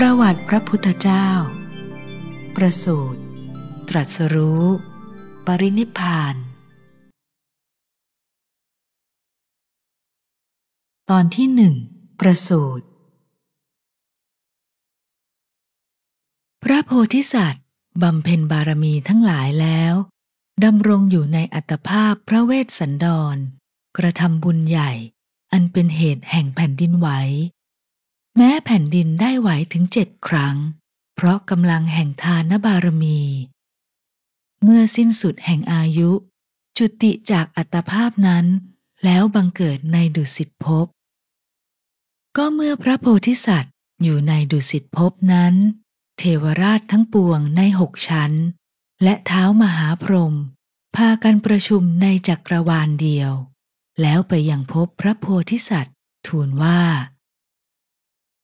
ประวัติพระพุทธเจ้า ประสูตรตรัสรู้ ปรินิพาน ตอนที่หนึ่ง ประสูตรพระโพธิสัตว์บำเพ็ญบารมีทั้งหลายแล้ว ดำรงอยู่ในอัตภาพพระเวสสันดร กระทำบุญใหญ่อันเป็นเหตุแห่งแผ่นดินไหวแม้แผ่นดินได้ไหวถึงเจ็ดครั้ง เพราะกำลังแห่งทานบารมี เมื่อสิ้นสุดแห่งอายุ จุติจากอัตภาพนั้น แล้วบังเกิดในดุสิตภพ ก็เมื่อพระโพธิสัตว์อยู่ในดุสิตภพนั้น เทวราชทั้งปวงในหกชั้น และเท้ามหาพรหมพากันประชุมในจักรวาลเดียว แล้วไปยังพบพระโพธิสัตว์ทูลว่า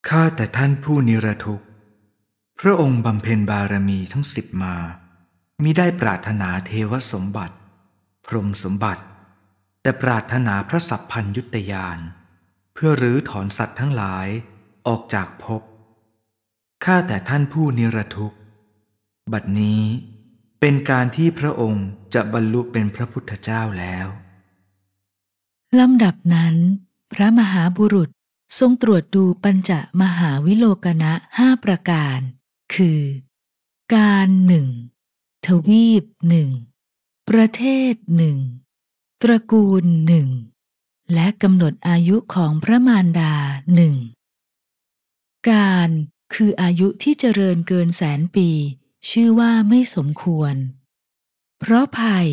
ข้าแต่ท่านผู้นิรทุกข์พระองค์บำเพ็ญบารมีทั้งสิบมามิได้ปรารถนาเทวสมบัติ พรมสมบัติ แต่ปรารถนาพระสัพพัญยุตยาน เพื่อรื้อถอนสัตว์ทั้งหลายออกจากภพข้าแต่ท่านผู้นิรทุกข์ บัดนี้เป็นการที่พระองค์จะบรรลุเป็นพระพุทธเจ้าแล้ว ลำดับนั้น พระมหาบุรุษทรงตรวจดูปัญจมหาวิโลกนะห้าประการ คือ การหนึ่งทวีปหนึ่งประเทศหนึ่งตระกูลหนึ่งและกำหนดอายุของพระมารดาหนึ่งการคืออายุที่เจริญเกินแสนปี ชื่อว่าไม่สมควร เพราะภัย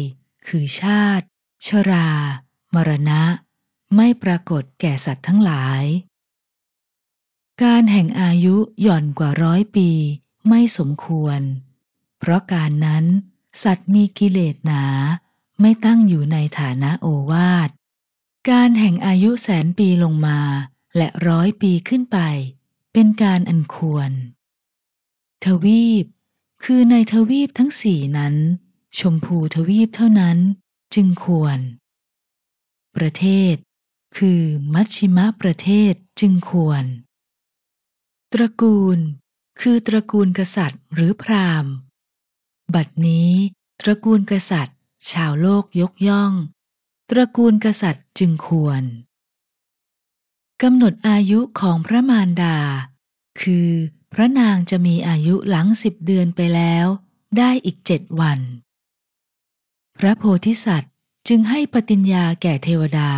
คือชาติ ชรา มรณะ ไม่ปรากฏแก่สัตว์ทั้งหลายการแห่งอายุหย่อนกว่าร้อยปีไม่สมควร เพราะการนั้นสัตว์มีกิเลสหนาไม่ตั้งอยู่ในฐานะโอวาท การแห่งอายุแสนปีลงมาและร้อยปีขึ้นไปเป็นการอันควร ทวีป คือในทวีปทั้งสี่นั้น ชมพูทวีปเท่านั้นจึงควร ประเทศคือมัชชิมะประเทศจึงควรตระกูลคือตระกูลกษัตริย์หรือพราหมณ์ บัดนี้ ตระกูลกษัตริย์ ชาวโลกยกย่อง ตระกูลกษัตริย์จึงควรกำหนดอายุของพระมารดา คือพระนางจะมีอายุหลังสิบเดือนไปแล้ว ได้อีกเจ็ดวัน พระโพธิสัตว์จึงให้ปฏิญญาแก่เทวดา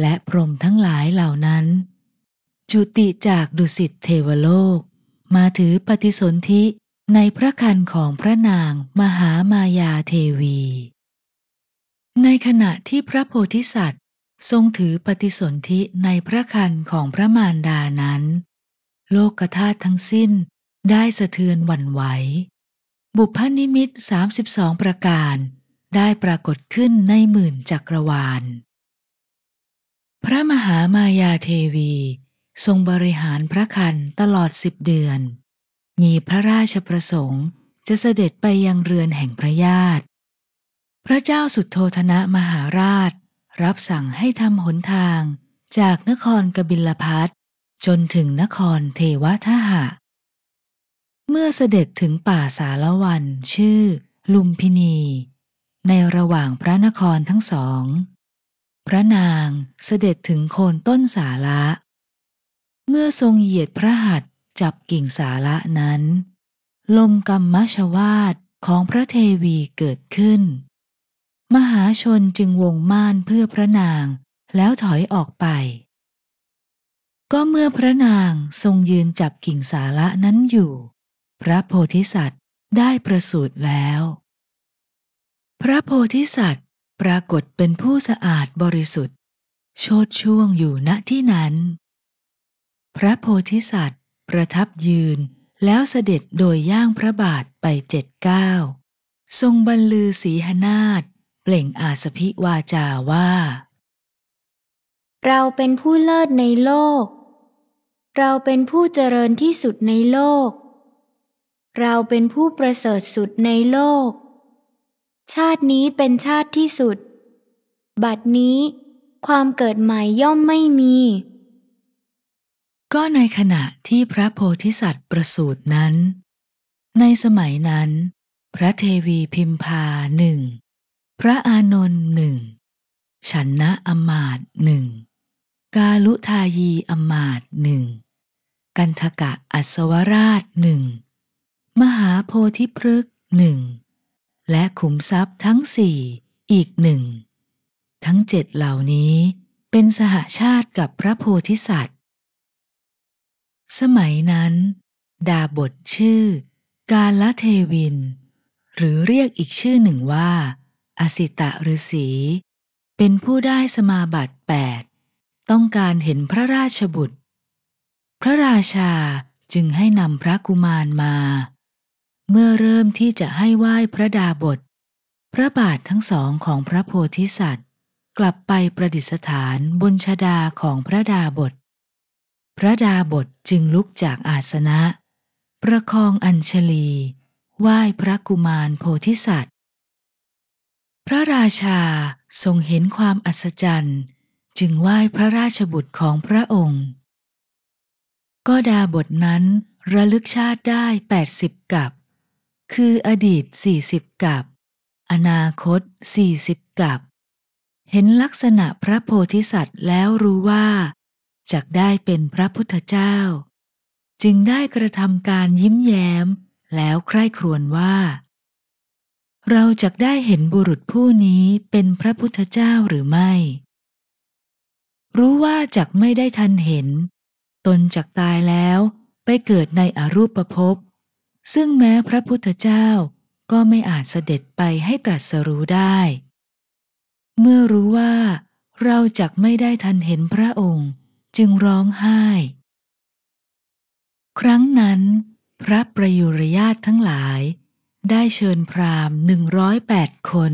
และพรหมทั้งหลายเหล่านั้นจุติจากดุสิตเทวโลกมาถือปฏิสนธิในพระคันของพระนางมหามายาเทวี ในขณะที่พระโพธิสัตว์ทรงถือปฏิสนธิในพระคันของพระมารดานั้น โลกธาตุทั้งสิ้นได้สะเทือนหวั่นไหวบุพนิมิต 32 ประการได้ปรากฏขึ้นในหมื่นจักรวาล พระมหามายาเทวีทรงบริหารพระคันตลอดสิบเดือน มีพระราชประสงค์จะเสด็จไปยังเรือนแห่งพระญาติ พระเจ้าสุดโทธนะมหาราช รับสั่งให้ทำหนทางจากนครกบิลพัทจนถึงนครเทวทหะ เมื่อเสด็จถึงป่าสารวันชื่อลุมพินี ในระหว่างพระนครทั้งสอง พระนางเสด็จถึงโคนต้นสาละเมื่อทรงเหยียดพระหัตจับกิ่งสาระนั้นลมกรรมชวาดของพระเทวีเกิดขึ้น มหาชนจึงวงม่านเพื่อพระนางแล้วถอยออกไป ก็เมื่อพระนางทรงยืนจับกิ่งสาระนั้นอยู่ พระโพธิสัตว์ได้ประสูติแล้ว พระโพธิสัตว์ปรากฏเป็นผู้สะอาดบริสุทธิ์ โชดช่วงอยู่ณที่นั้นพระโพธิสัตว์ ประทับยืนแล้วเสด็จโดยย่างพระบาทไปเจ็ดก้าวทรงบรรลือสีหนาฏเปล่งอาสพิวาจาว่า เราเป็นผู้เลิศในโลก เราเป็นผู้เจริญที่สุดในโลก เราเป็นผู้ประเสริฐสุดในโลก ชาตินี้เป็นชาติที่สุด บัดนี้ความเกิดใหม่ย่อมไม่มีก็ในขณะที่พระโพธิสัตว์ประสูตินั้น ในสมัยนั้น พระเทวีพิมพาหนึ่ง พระอานนท์หนึ่ง ฉันนะอมาตหนึ่งกาลุทายีอมาตหนึ่ง กันทกะอัศวราชหนึ่ง มหาโพธิพฤกหนึ่ง และขุมทรัพย์ทั้งสี่อีกหนึ่ง ทั้งเจ็ดเหล่านี้เป็นสหาชาติกับพระโพธิสัตว์สมัยนั้น ดาบทชื่อ กาลเทวิน หรือเรียกอีกชื่อหนึ่งว่าอสิตะฤศษีเป็นผู้ได้สมาบัติแปดต้องการเห็นพระราชบุตร พระราชาจึงให้นำพระกุมารมา เมื่อเริ่มที่จะให้ไหว้พระดาบท พระบาททั้งสองของพระโพธิสัตว์ กลับไปประดิษฐานบนชดาของพระดาบทพระดาบทจึงลุกจากอาสนะ ประคองอัญชลี ไหว้พระกุมารโพธิสัตว์ พระราชาทรงเห็นความอัศจรรย์ จึงไหว้พระราชบุตรของพระองค์ ก็ดาบทนั้นระลึกชาติได้ 80 กับ คืออดีต 40 กับ อนาคต 40 กับ เห็นลักษณะพระโพธิสัตว์แล้วรู้ว่าจักได้เป็นพระพุทธเจ้า จึงได้กระทำการยิ้มแย้ม แล้วใคร่ครวญว่า เราจักได้เห็นบุรุษผู้นี้เป็นพระพุทธเจ้าหรือไม่ รู้ว่าจักไม่ได้ทันเห็น ตนจักตายแล้วไปเกิดในอรูปภพซึ่งแม้พระพุทธเจ้าก็ไม่อาจเสด็จไปให้ตรัสรู้ได้ เมื่อรู้ว่า เราจักไม่ได้ทันเห็นพระองค์จึงร้องไห้ ครั้งนั้น พระประยุรญาตทั้งหลาย ได้เชิญพราหมณ์หนึ่งร้อยแปดคน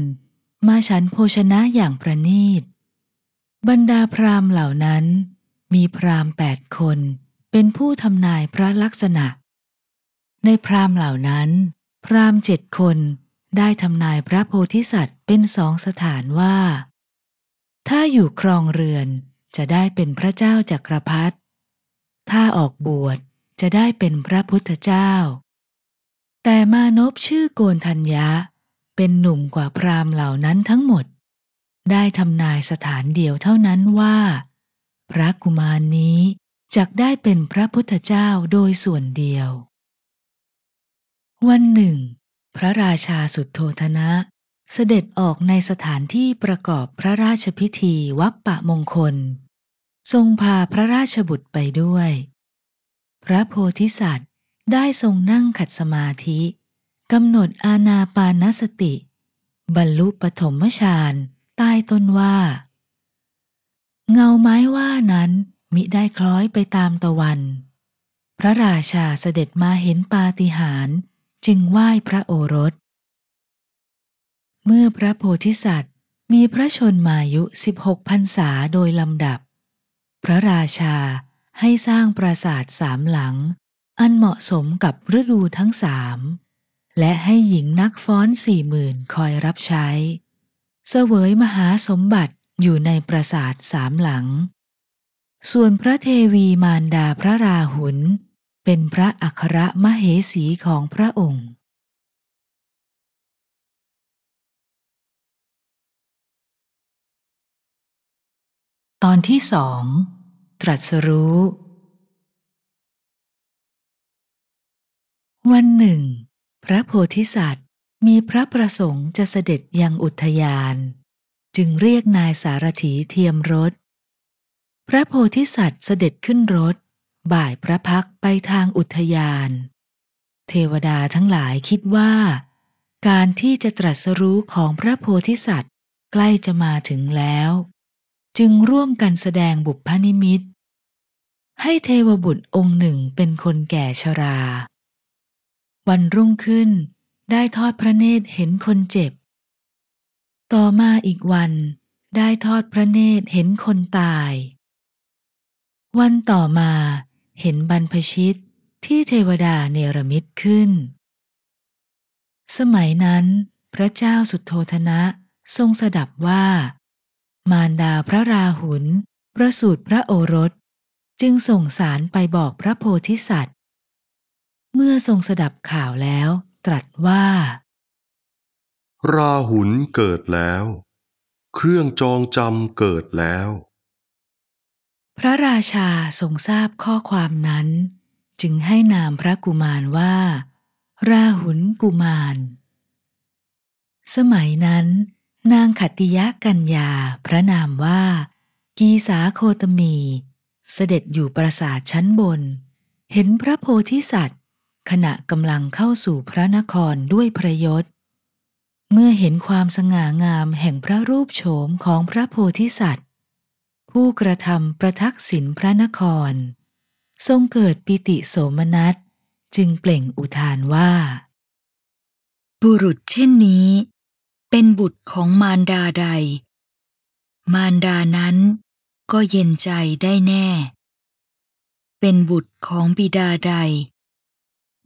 มาฉันโภชนะอย่างประนีต บรรดาพราหมณ์เหล่านั้น มีพราหมณ์แปดคน เป็นผู้ทำนายพระลักษณะ ในพราหมณ์เหล่านั้น พราหมณ์เจ็ดคนได้ทำนายพระโพธิสัตว์เป็นสองสถานว่า ถ้าอยู่ครองเรือนจะได้เป็นพระเจ้าจักรพรรดิ ถ้าออกบวชจะได้เป็นพระพุทธเจ้า แต่มานพชื่อโกนทัญญะ เป็นหนุ่มกว่าพราหมณ์เหล่านั้นทั้งหมด ได้ทำนายสถานเดียวเท่านั้นว่า พระกุมารนนี้จะได้เป็นพระพุทธเจ้าโดยส่วนเดียว วันหนึ่ง พระราชาสุดโททนะเสด็จออกในสถานที่ประกอบพระราชพิธีวัปปะมงคล ทรงพาพระราชบุตรไปด้วย พระโพธิสัตว์ได้ทรงนั่งขัดสมาธิกำหนดอาณาปานสติ บรรลุปฐมฌานใต้ต้นว่า เงาไม้ว่านั้นมิได้คล้อยไปตามตะวัน พระราชาเสด็จมาเห็นปาฏิหาริย์จึงไหว้พระโอรสเมื่อพระโพธิสัตว์มีพระชนมายุ 16 พรรษาโดยลำดับ พระราชาให้สร้างปราสาทสามหลัง อันเหมาะสมกับฤดูทั้งสามและให้หญิงนักฟ้อนสี่หมื่นคอยรับใช้ เสวยมหาสมบัติอยู่ในปราสาทสามหลัง ส่วนพระเทวีมารดาพระราหุลเป็นพระอัครมเหสีของพระองค์ตอนที่สอง ตรัสรู้ วันหนึ่งพระโพธิสัตว์มีพระประสงค์จะเสด็จยังอุทยาน จึงเรียกนายสารถีเทียมรถ พระโพธิสัตว์เสด็จขึ้นรถ บ่ายพระพักไปทางอุทยาน เทวดาทั้งหลายคิดว่า การที่จะตรัสรู้ของพระโพธิสัตว์ใกล้จะมาถึงแล้วจึงร่วมกันแสดงบุพนิมิตให้เทวบุตรองค์หนึ่งเป็นคนแก่ชรา วันรุ่งขึ้นได้ทอดพระเนตรเห็นคนเจ็บ ต่อมาอีกวันได้ทอดพระเนตรเห็นคนตาย วันต่อมาเห็นบรรพชิตที่เทวดาเนรมิตขึ้น สมัยนั้นพระเจ้าสุโธทนะทรงสดับว่ามารดาพระราหุลประสูติพระโอรส จึงส่งสารไปบอกพระโพธิสัตว์ เมื่อทรงสดับข่าวแล้วตรัสว่า ราหุลเกิดแล้ว เครื่องจองจำเกิดแล้ว พระราชาทรงทราบข้อความนั้น จึงให้นามพระกุมารว่า ราหุลกุมาร สมัยนั้นนางขัตติยะกัญญาพระนามว่า กีสาโคตมี เสด็จอยู่ปราสาทชั้นบน เห็นพระโพธิสัตว์ ขณะกำลังเข้าสู่พระนครด้วยพระยศ เมื่อเห็นความสง่างามแห่งพระรูปโฉมของพระโพธิสัตว์ ผู้กระทำประทักษิณพระนคร ทรงเกิดปิติโสมนัส จึงเปล่งอุทานว่า บุรุษเช่นนี้เป็นบุตรของมารดาใด มารดานั้นก็เย็นใจได้แน่ เป็นบุตรของบิดาใด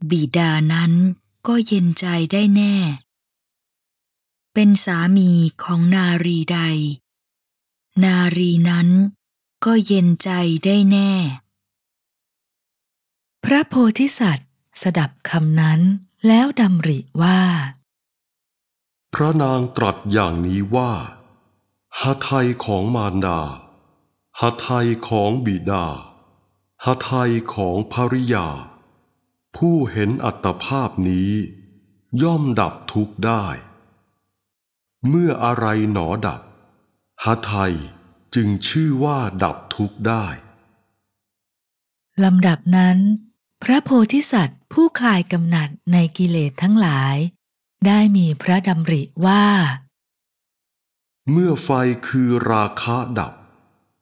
บิดานั้นก็เย็นใจได้แน่ เป็นสามีของนารีใด นารีนั้นก็เย็นใจได้แน่ พระโพธิสัตว์สดับคำนั้นแล้วดำริว่าพระนางตรัสอย่างนี้ว่าหาไทยของมารดาหาไทยของบิดาหาไทยของภริยา ผู้เห็นอัตภาพนี้ ย่อมดับทุกข์ได้ เมื่ออะไรหนอดับหาไทยจึงชื่อว่าดับทุกข์ได้ ลำดับนั้น พระโพธิสัตว์ผู้คลายกำหนัดในกิเลสทั้งหลายได้มีพระดำริว่า เมื่อไฟคือราคะดับ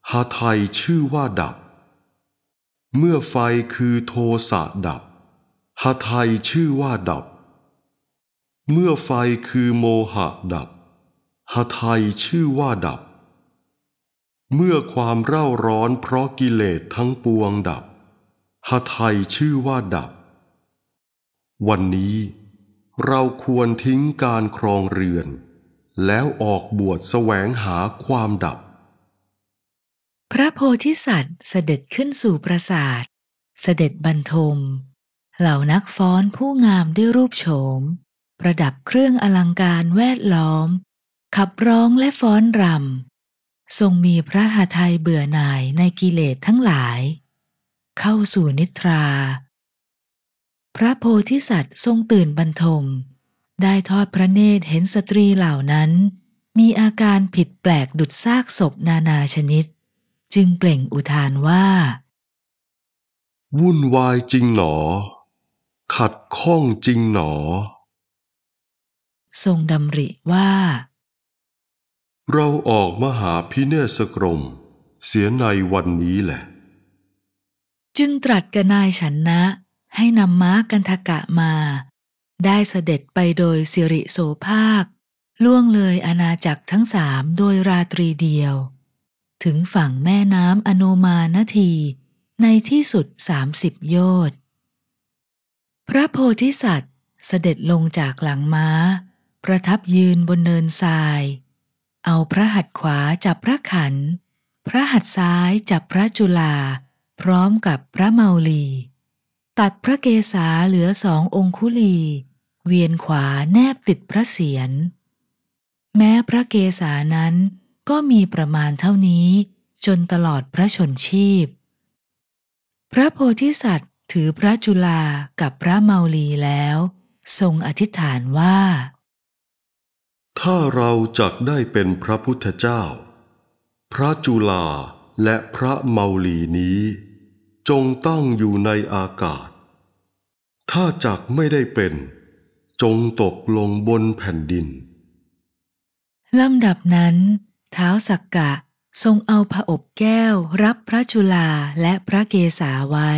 หาไทยชื่อว่าดับ เมื่อไฟคือโทสะดับหาไทยชื่อว่าดับ เมื่อไฟคือโมหะดับหาไทยชื่อว่าดับ เมื่อความเร่าร้อนเพราะกิเลสทั้งปวงดับหาไทยชื่อว่าดับ วันนี้เราควรทิ้งการครองเรือน แล้วออกบวชแสวงหาความดับ พระโพธิสัตว์เสด็จขึ้นสู่ปราสาท เสด็จบรรทม เหล่านักฟ้อนผู้งามด้วยรูปโฉม ประดับเครื่องอลังการแวดล้อม ขับร้องและฟ้อนรำ ทรงมีพระหทไทยเบื่อหน่ายในกิเลสทั้งหลาย เข้าสู่นิทราพระโพธิสัตว์ทรงตื่นบรรทม ได้ทอดพระเนตรเห็นสตรีเหล่านั้น มีอาการผิดแปลกดุดซากศพนานาชนิด จึงเปล่งอุทานว่า วุ่นวายจริงหนอ ขัดข้องจริงหนอ ทรงดำริว่า เราออกมหาพิเนศกรม เสียในวันนี้แหละ จึงตรัสกับนายฉันนะให้นำม้ากันทกะมา ได้เสด็จไปโดยสิริโสภาค ล่วงเลยอาณาจักรทั้งสามโดยราตรีเดียว ถึงฝั่งแม่น้ำอโนมานาที ในที่สุดสามสิบโยชน์พระโพธิสัตว์เสด็จลงจากหลังม้า ประทับยืนบนเนินทราย เอาพระหัตถ์ขวาจับพระขัน พระหัตถ์ซ้ายจับพระจุลา พร้อมกับพระเมาลีตัดพระเกศาเหลือสององคุลี เวียนขวาแนบติดพระเศียร แม้พระเกศานั้นก็มีประมาณเท่านี้จนตลอดพระชนชีพ พระโพธิสัตว์ถือพระจุลากับพระเมาลีแล้ว ทรงอธิษฐานว่า ถ้าเราจักได้เป็นพระพุทธเจ้า พระจุลาและพระเมาลีนี้ จงตั้งอยู่ในอากาศถ้าจักไม่ได้เป็น จงตกลงบนแผ่นดิน ลำดับนั้นเท้าสักกะทรงเอาผอบแก้วรับพระจุลาและพระเกศาไว้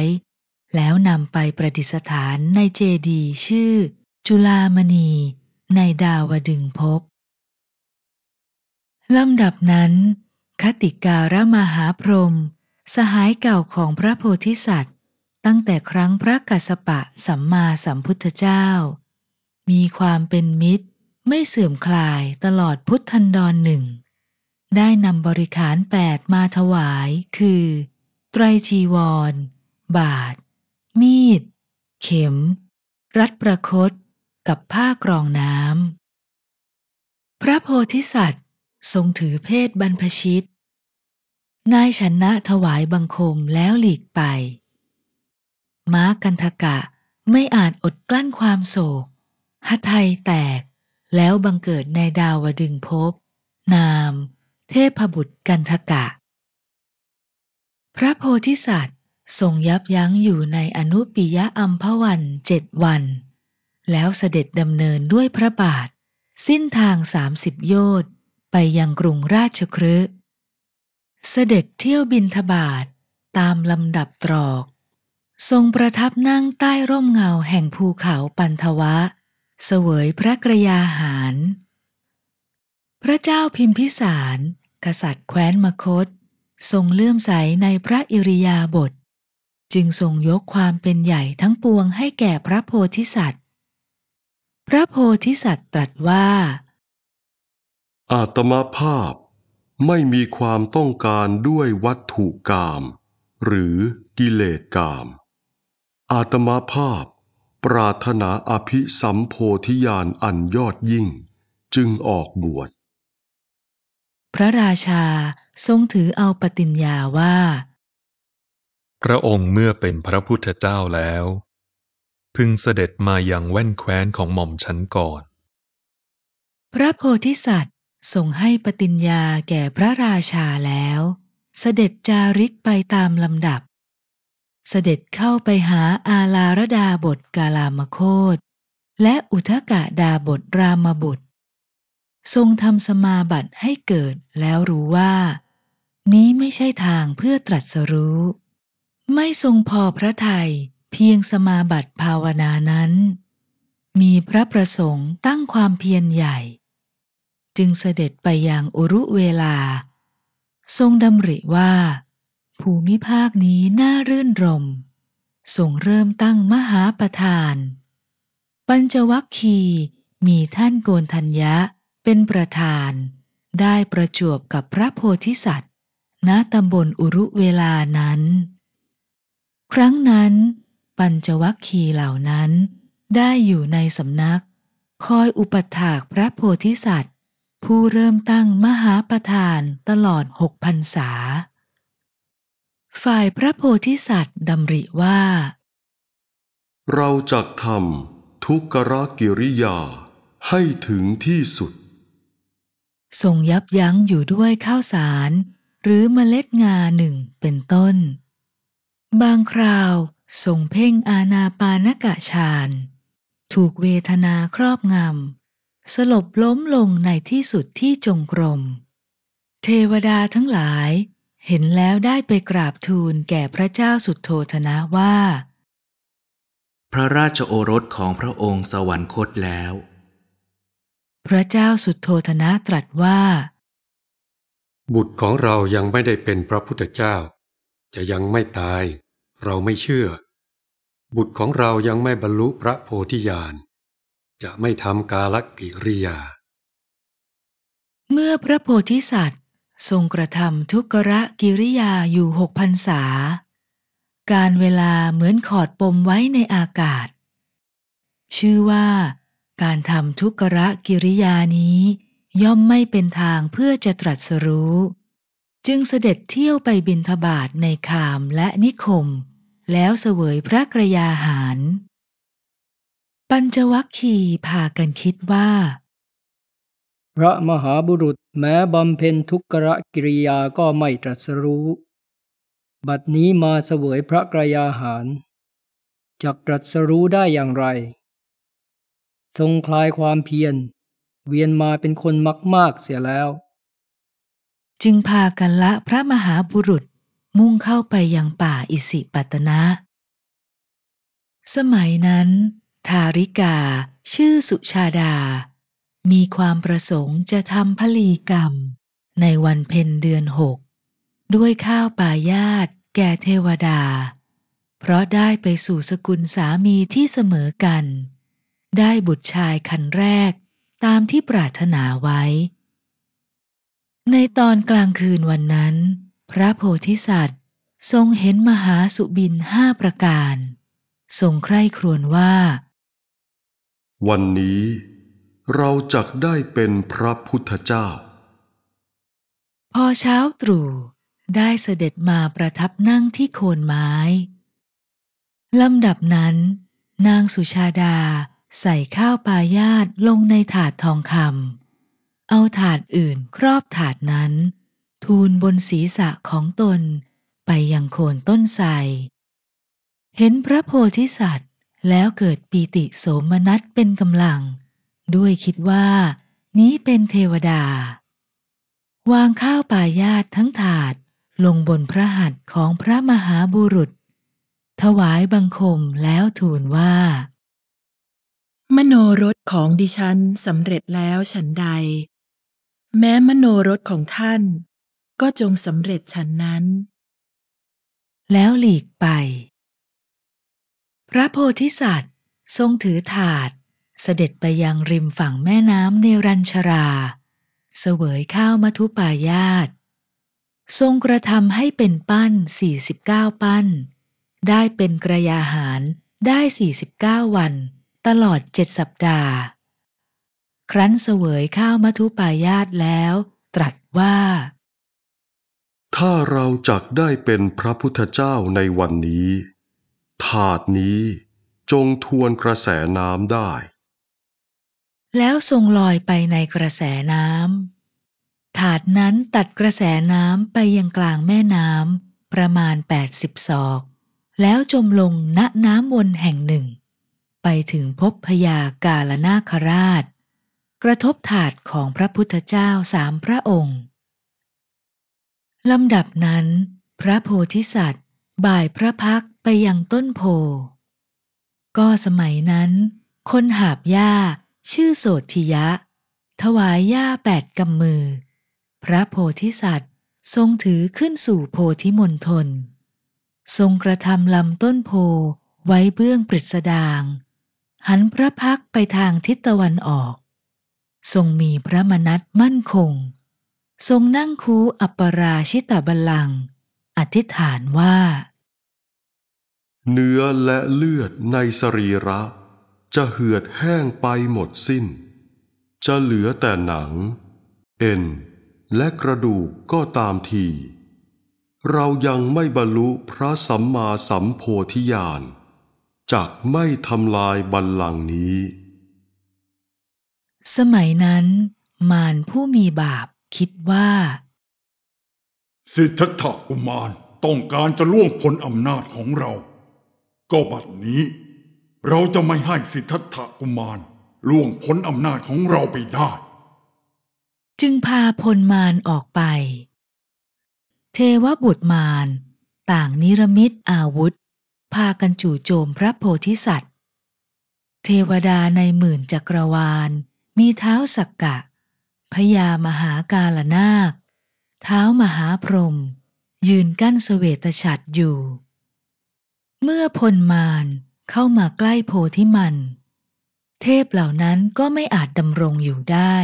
แล้วนำไปประดิษฐานในเจดีชื่อ จุลามณีในดาวดึงพบลำดับนั้น คติการมหาพรหมสหายเก่าของพระโพธิสัตวตั้งแต่ครั้งพระกัสสปะสัมมาสัมพุทธเจ้า มีความเป็นมิตรไม่เสื่อมคลายตลอดพุทธันดรหนึ่ง ได้นำบริขารแปดมาถวายคือ ไตรชีวร บาท มีด เข็ม รัดประคตกับผ้ากรองน้ำ พระโพธิสัตว์ทรงถือเพศบรรพชิตนายชนะถวายบังคมแล้วหลีกไปม้ากันทกะไม่อาจอดกลั้นความโศกหทยแตกแล้วบังเกิดในดาวดึงภพนามเทพบุตรกันทกะ พระโพธิสัตว์ทรงยับยั้งอยู่ในอนุปิยะอัมพวันเจ็ดวัน แล้วเสด็จดำเนินด้วยพระบาท สิ้นทางสามสิบโยชน์ไปยังกรุงราชครืเสด็จเที่ยวบินทบาทตามลำดับตรอกทรงประทับนั่งใต้ร่มเงาแห่งภูเขาปันทวะ เสวยพระกรยาหาร พระเจ้าพิมพิสาร กษัตริย์แคว้นมคต ทรงเลื่อมใสในพระอิริยาบถ จึงทรงยกความเป็นใหญ่ทั้งปวงให้แก่พระโพธิสัตว์ พระโพธิสัตว์ตรัสว่า อาตมาภาพไม่มีความต้องการด้วยวัตถุกรรมหรือกิเลสกรรมอาตมาภาพ ปรารถนาอภิสัมโพธิญาณอันยอดยิ่งจึงออกบวชพระราชาทรงถือเอาปฏิญญาว่า พระองค์เมื่อเป็นพระพุทธเจ้าแล้ว พึงเสด็จมาอย่างแว่นแคว้นของหม่อมชันก่อน พระโพธิสัตว์ส่งให้ปฏิญญาแก่พระราชาแล้ว เสด็จจาริกไปตามลำดับเสด็จเข้าไปหาอาลารดาบทกาลามโคตและอุทกะดาบทรามบุตร ทรงทำสมาบัติให้เกิดแล้วรู้ว่า นี้ไม่ใช่ทางเพื่อตรัสรู้ ไม่ทรงพอพระทัยเพียงสมาบัติภาวนานั้น มีพระประสงค์ตั้งความเพียรใหญ่ จึงเสด็จไปยังอุรุเวลา ทรงดำริว่าภูมิภาคนี้น่ารื่นรม ส่งเริ่มตั้งมหาประธาน ปัญจวัคคีมีท่านโกนทัญญะ เป็นประธาน ได้ประจวบกับพระโพธิสัตว์ ณตำบลอุรุเวลานั้น ครั้งนั้น ปัญจวัคคีเหล่านั้นได้อยู่ในสำนัก คอยอุปถากพระโพธิสัตว์ ผู้เริ่มตั้งมหาประธานตลอดหกพรรษาฝ่ายพระโพธิสัตว์ดำริว่า เราจักทำทุกขรกิริยาให้ถึงที่สุดทรงยับยั้งอยู่ด้วยข้าวสาร หรือเมล็ดงาหนึ่งเป็นต้น บางคราวทรงเพ่งอาณาปานกะฌาน ถูกเวทนาครอบงำสลบล้มลงในที่สุดที่จงกรม เทวดาทั้งหลายเห็นแล้วได้ไปกราบทูลแก่พระเจ้าสุดโททนะว่า พระราชโอรสของพระองค์สวรรคตแล้ว พระเจ้าสุดโททนะตรัสว่า บุตรของเรายังไม่ได้เป็นพระพุทธเจ้า จะยังไม่ตาย เราไม่เชื่อ บุตรของเรายังไม่บรรลุพระโพธิญาณจะไม่ทำกาลกิริยา เมื่อพระโพธิสัตว์ทรงกระทำทุกระกิริยาอยู่หกพันษา การเวลาเหมือนขอดปมไว้ในอากาศ ชื่อว่าการทำทุกระกิริยานี้ ย่อมไม่เป็นทางเพื่อจะตรัสรู้ จึงเสด็จเที่ยวไปบินทบาทในคามและนิคม แล้วเสวยพระกระยาหาร ปัญจวัคคีย์พากันคิดว่าพระมหาบุรุษแม้บำเพ็ญทุกขกิริยาก็ไม่ตรัสรู้ บัดนี้มาเสวยพระกรยาหารจักตรัสรู้ได้อย่างไร ทรงคลายความเพียรเวียนมาเป็นคนมักมากเสียแล้ว จึงพากันละพระมหาบุรุษมุ่งเข้าไปยังป่าอิสิปตนะสมัยนั้นทาริกาชื่อสุชาดามีความประสงค์จะทำพลีกรรม ในวันเพ็ญเดือนหก ด้วยข้าวป่ายาตแก่เทวดา เพราะได้ไปสู่สกุลสามีที่เสมอกัน ได้บุตรชายคันแรกตามที่ปรารถนาไว้ ในตอนกลางคืนวันนั้น พระโพธิสัตว์ทรงเห็นมหาสุบินห้าประการ ทรงใคร่ครวญว่า วันนี้เราจักได้เป็นพระพุทธเจ้า พอเช้าตรู่ได้เสด็จมาประทับนั่งที่โคนไม้ ลำดับนั้นนางสุชาดาใส่ข้าวปายาตลงในถาดทองคำเอาถาดอื่นครอบถาดนั้น ทูลบนศีรษะของตนไปยังโคนต้นไทรเห็นพระโพธิสัตว์แล้วเกิดปีติโสมนัสเป็นกำลังด้วยคิดว่านี้เป็นเทวดา วางข้าวปายาตทั้งถาดลงบนพระหัตถ์ของพระมหาบุรุษ ถวายบังคมแล้วทูลว่า มโนรสของดิฉันสำเร็จแล้วฉันใด แม้มโนรสของท่านก็จงสำเร็จฉันนั้น แล้วหลีกไป พระโพธิสัตว์ ทรงถือถาดเสด็จไปยังริมฝั่งแม่น้ำเนรัญชรา เสวยข้าวมัทุปายาต ทรงกระทำให้เป็นปั้น 49 ปั้น ได้เป็นกระยาหารได้ 49 วันตลอดเจ็ดสัปดาห์ ครั้นเสวยข้าวมัทุปายาตแล้ว ตรัสว่า ถ้าเราจักได้เป็นพระพุทธเจ้าในวันนี้ ถาดนี้จงทวนกระแสน้ำได้แล้วทรงลอยไปในกระแสน้ำ ถาดนั้นตัดกระแสน้ำไปยังกลางแม่น้ำประมาณ 80ศอก แล้วจมลงณน้ำวนแห่งหนึ่ง ไปถึงพบพยากาลนาคราช กระทบถาดของพระพุทธเจ้าสามพระองค์ ลำดับนั้นพระโพธิสัตว์บ่ายพระพักไปยังต้นโพ ก็สมัยนั้นคนหาบหญ้าชื่อโสธิยะถวายย่าแปดกำมือ พระโพธิสัตว์ทรงถือขึ้นสู่โพธิมณฑลทรงกระทำลำต้นโพไว้เบื้องปริศดาง หันพระพักไปทางทิศตะวันออก ทรงมีพระมนัตมั่นคง ทรงนั่งคูอัปปราชิตาบาลัง อธิษฐานว่า เนื้อและเลือดในสรีระจะเหือดแห้งไปหมดสิ้น จะเหลือแต่หนัง เอ็นและกระดูกก็ตามที เรายังไม่บรรลุพระสัมมาสัมโพธิญาณจากไม่ทำลายบัลลังนี้ สมัยนั้นมารผู้มีบาปคิดว่า สิทธัตถะอุมารต้องการจะล่วงพ้นอำนาจของเรา ก็บัดนี้เราจะไม่ให้สิทธัตถกุมารล่วงพ้นอำนาจของเราไปได้ จึงพาพลมารออกไป เทวบุตรมาร ต่างนิรมิตอาวุธ พากันจู่โจมพระโพธิสัตว์ เทวดาในหมื่นจักรวาลมีเท้าสักกะพญามหากาลนาค เท้ามหาพรหมยืนกั้นสเสวตฉัตรอยู่ เมื่อพลมารเข้ามาใกล้โพธิมัน เทพเหล่านั้นก็ไม่อาจดำรงอยู่ได้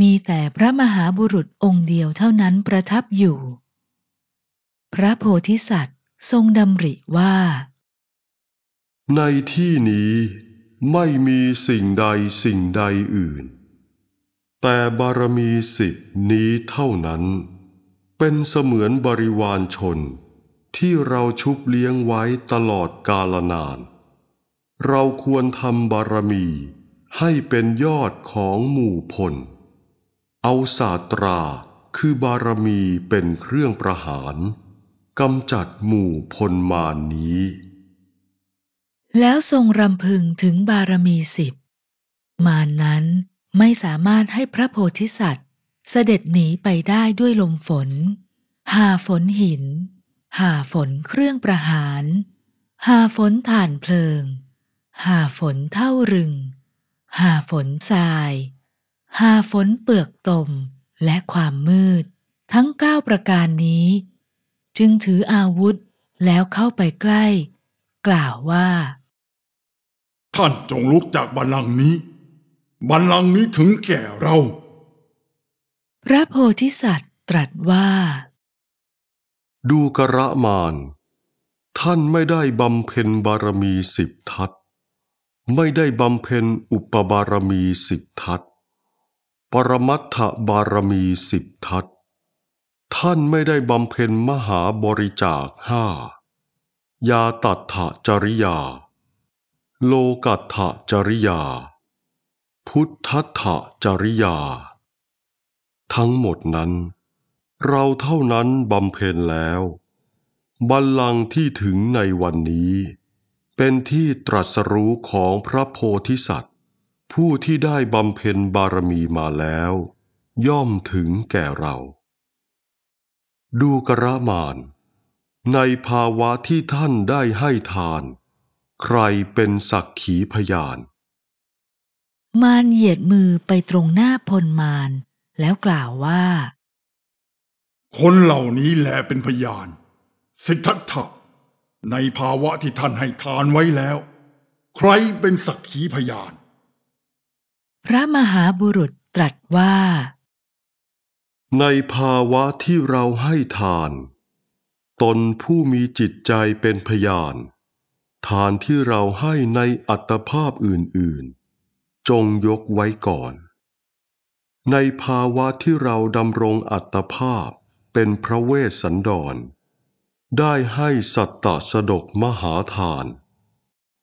มีแต่พระมหาบุรุษองค์เดียวเท่านั้นประทับอยู่ พระโพธิสัตว์ทรงดำริว่า ในที่นี้ไม่มีสิ่งใดสิ่งใดอื่น แต่บารมีสิบนี้เท่านั้น เป็นเสมือนบริวารชนที่เราชุบเลี้ยงไว้ตลอดกาลนานเราควรทำบารมี ให้เป็นยอดของหมู่พล เอาศาสตราคือบารมีเป็นเครื่องประหารกำจัดหมู่พลมานนี้ แล้วทรงรำพึงถึงบารมีสิบ มานั้นไม่สามารถให้พระโพธิสัตว์ เสด็จหนีไปได้ด้วยลมฝน หาฝนหิน หาฝนเครื่องประหาร หาฝนฐานเพลิงหาฝนเท่ารึง หาฝนทราย หาฝนเปลือกตมและความมืด ทั้งเก้าประการนี้ จึงถืออาวุธแล้วเข้าไปใกล้ กล่าวว่า ท่านจงลุกจากบัลลังก์นี้บัลลังก์นี้ถึงแก่เรา พระโพธิสัตว์ตรัสว่า ดูกระมาน ท่านไม่ได้บำเพ็ญบารมีสิบทัศไม่ได้บำเพ็ญอุปบารมีสิบทัศปรมัตถบารมีสิบทัศท่านไม่ได้บำเพ็ญมหาบริจาคห้า ยาตัถะจริยา โลกัตถะจริยา พุทธัตถะจริยา ทั้งหมดนั้น เราเท่านั้นบำเพ็ญแล้ว บัลลังก์ที่ถึงในวันนี้เป็นที่ตรัสรู้ของพระโพธิสัตว์ ผู้ที่ได้บำเพ็ญบารมีมาแล้ว ย่อมถึงแก่เรา ดูกระมาน ในภาวะที่ท่านได้ให้ทาน ใครเป็นสักขีพยานมานเหยียดมือไปตรงหน้าพลมาน แล้วกล่าวว่า คนเหล่านี้แลเป็นพยานสิทธัตถะในภาวะที่ท่านให้ทานไว้แล้ว ใครเป็นสักขีพยาน พระมหาบุรุษตรัสว่า ในภาวะที่เราให้ทาน ตนผู้มีจิตใจเป็นพยาน ทานที่เราให้ในอัตภาพอื่น ๆ จงยกไว้ก่อน ในภาวะที่เราดำรงอัตภาพเป็นพระเวสสันดรได้ให้สัตตสดกมหาทาน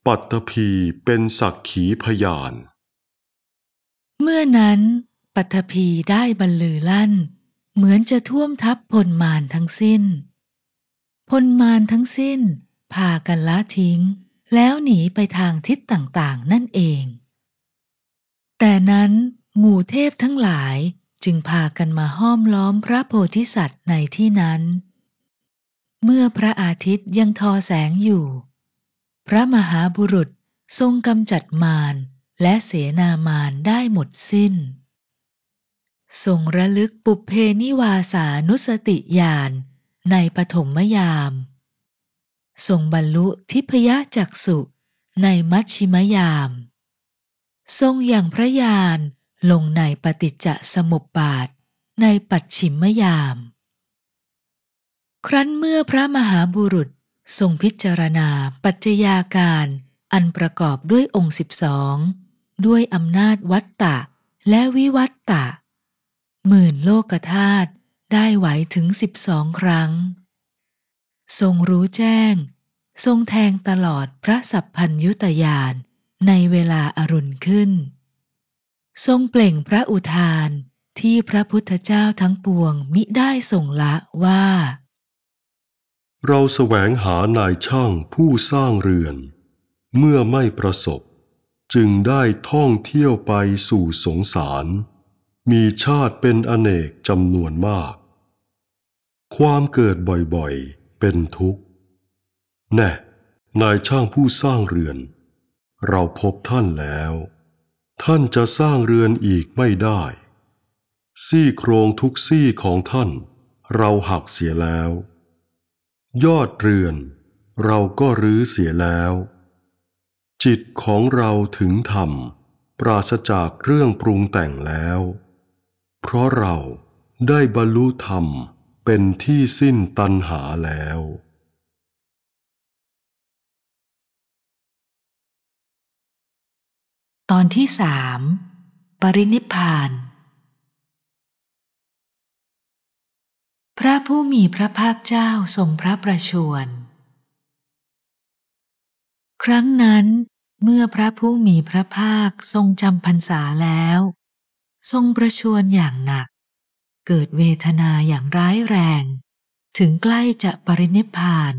ปัตตภีเป็นสักขีพยาน เมื่อนั้นปัตตภีได้บรรลือลั่น เหมือนจะท่วมทับพลมานทั้งสิ้นพลมานทั้งสิ้นพากันละทิ้ง แล้วหนีไปทางทิศต่างๆนั่นเอง แต่นั้นหมู่เทพทั้งหลายจึงพากันมาห้อมล้อมพระโพธิสัตว์ในที่นั้นเมื่อพระอาทิตย์ยังทอแสงอยู่ พระมหาบุรุษทรงกำจัดมารและเสนามารได้หมดสิ้น ทรงระลึกปุเพนิวาสานุสติญาณในปฐมยาม ทรงบรรลุทิพยจักสุในมัชชิมยาม ทรงอย่างพระญาณลงในปฏิจจสมุปบาท ในปัจฉิมยามครั้นเมื่อพระมหาบุรุษ ทรงพิจารณาปัจจยาการอันประกอบด้วยองค์สิบสอง ด้วยอำนาจวัตตะและวิวัตตะหมื่นโลกธาตุได้ไหวถึงสิบสองครั้ง ทรงรู้แจ้ง ทรงแทงตลอดพระสัพพัญยุตยานในเวลาอารุณขึ้น ทรงเปล่งพระอุทานที่พระพุทธเจ้าทั้งปวงมิได้ทรงละว่าเราแสวงหานายช่างผู้สร้างเรือน เมื่อไม่ประสบ จึงได้ท่องเที่ยวไปสู่สงสาร มีชาติเป็นอเนกจำนวนมาก ความเกิดบ่อยๆ เป็นทุกข์แน่นายช่างผู้สร้างเรือน เราพบท่านแล้ว ท่านจะสร้างเรือนอีกไม่ได้ ซี่โครงทุกซี่ของท่านเราหักเสียแล้วยอดเรือน เราก็รื้อเสียแล้ว จิตของเราถึงธรรม ปราศจากเรื่องปรุงแต่งแล้ว เพราะเราได้บรรลุธรรมเป็นที่สิ้นตัณหาแล้ว ตอนที่สาม ปรินิพานพระผู้มีพระภาคเจ้าทรงพระประชวรครั้งนั้น เมื่อพระผู้มีพระภาคทรงจำพรรษาแล้ว ทรงประชวรอย่างหนัก เกิดเวทนาอย่างร้ายแรง ถึงใกล้จะปรินิพพาน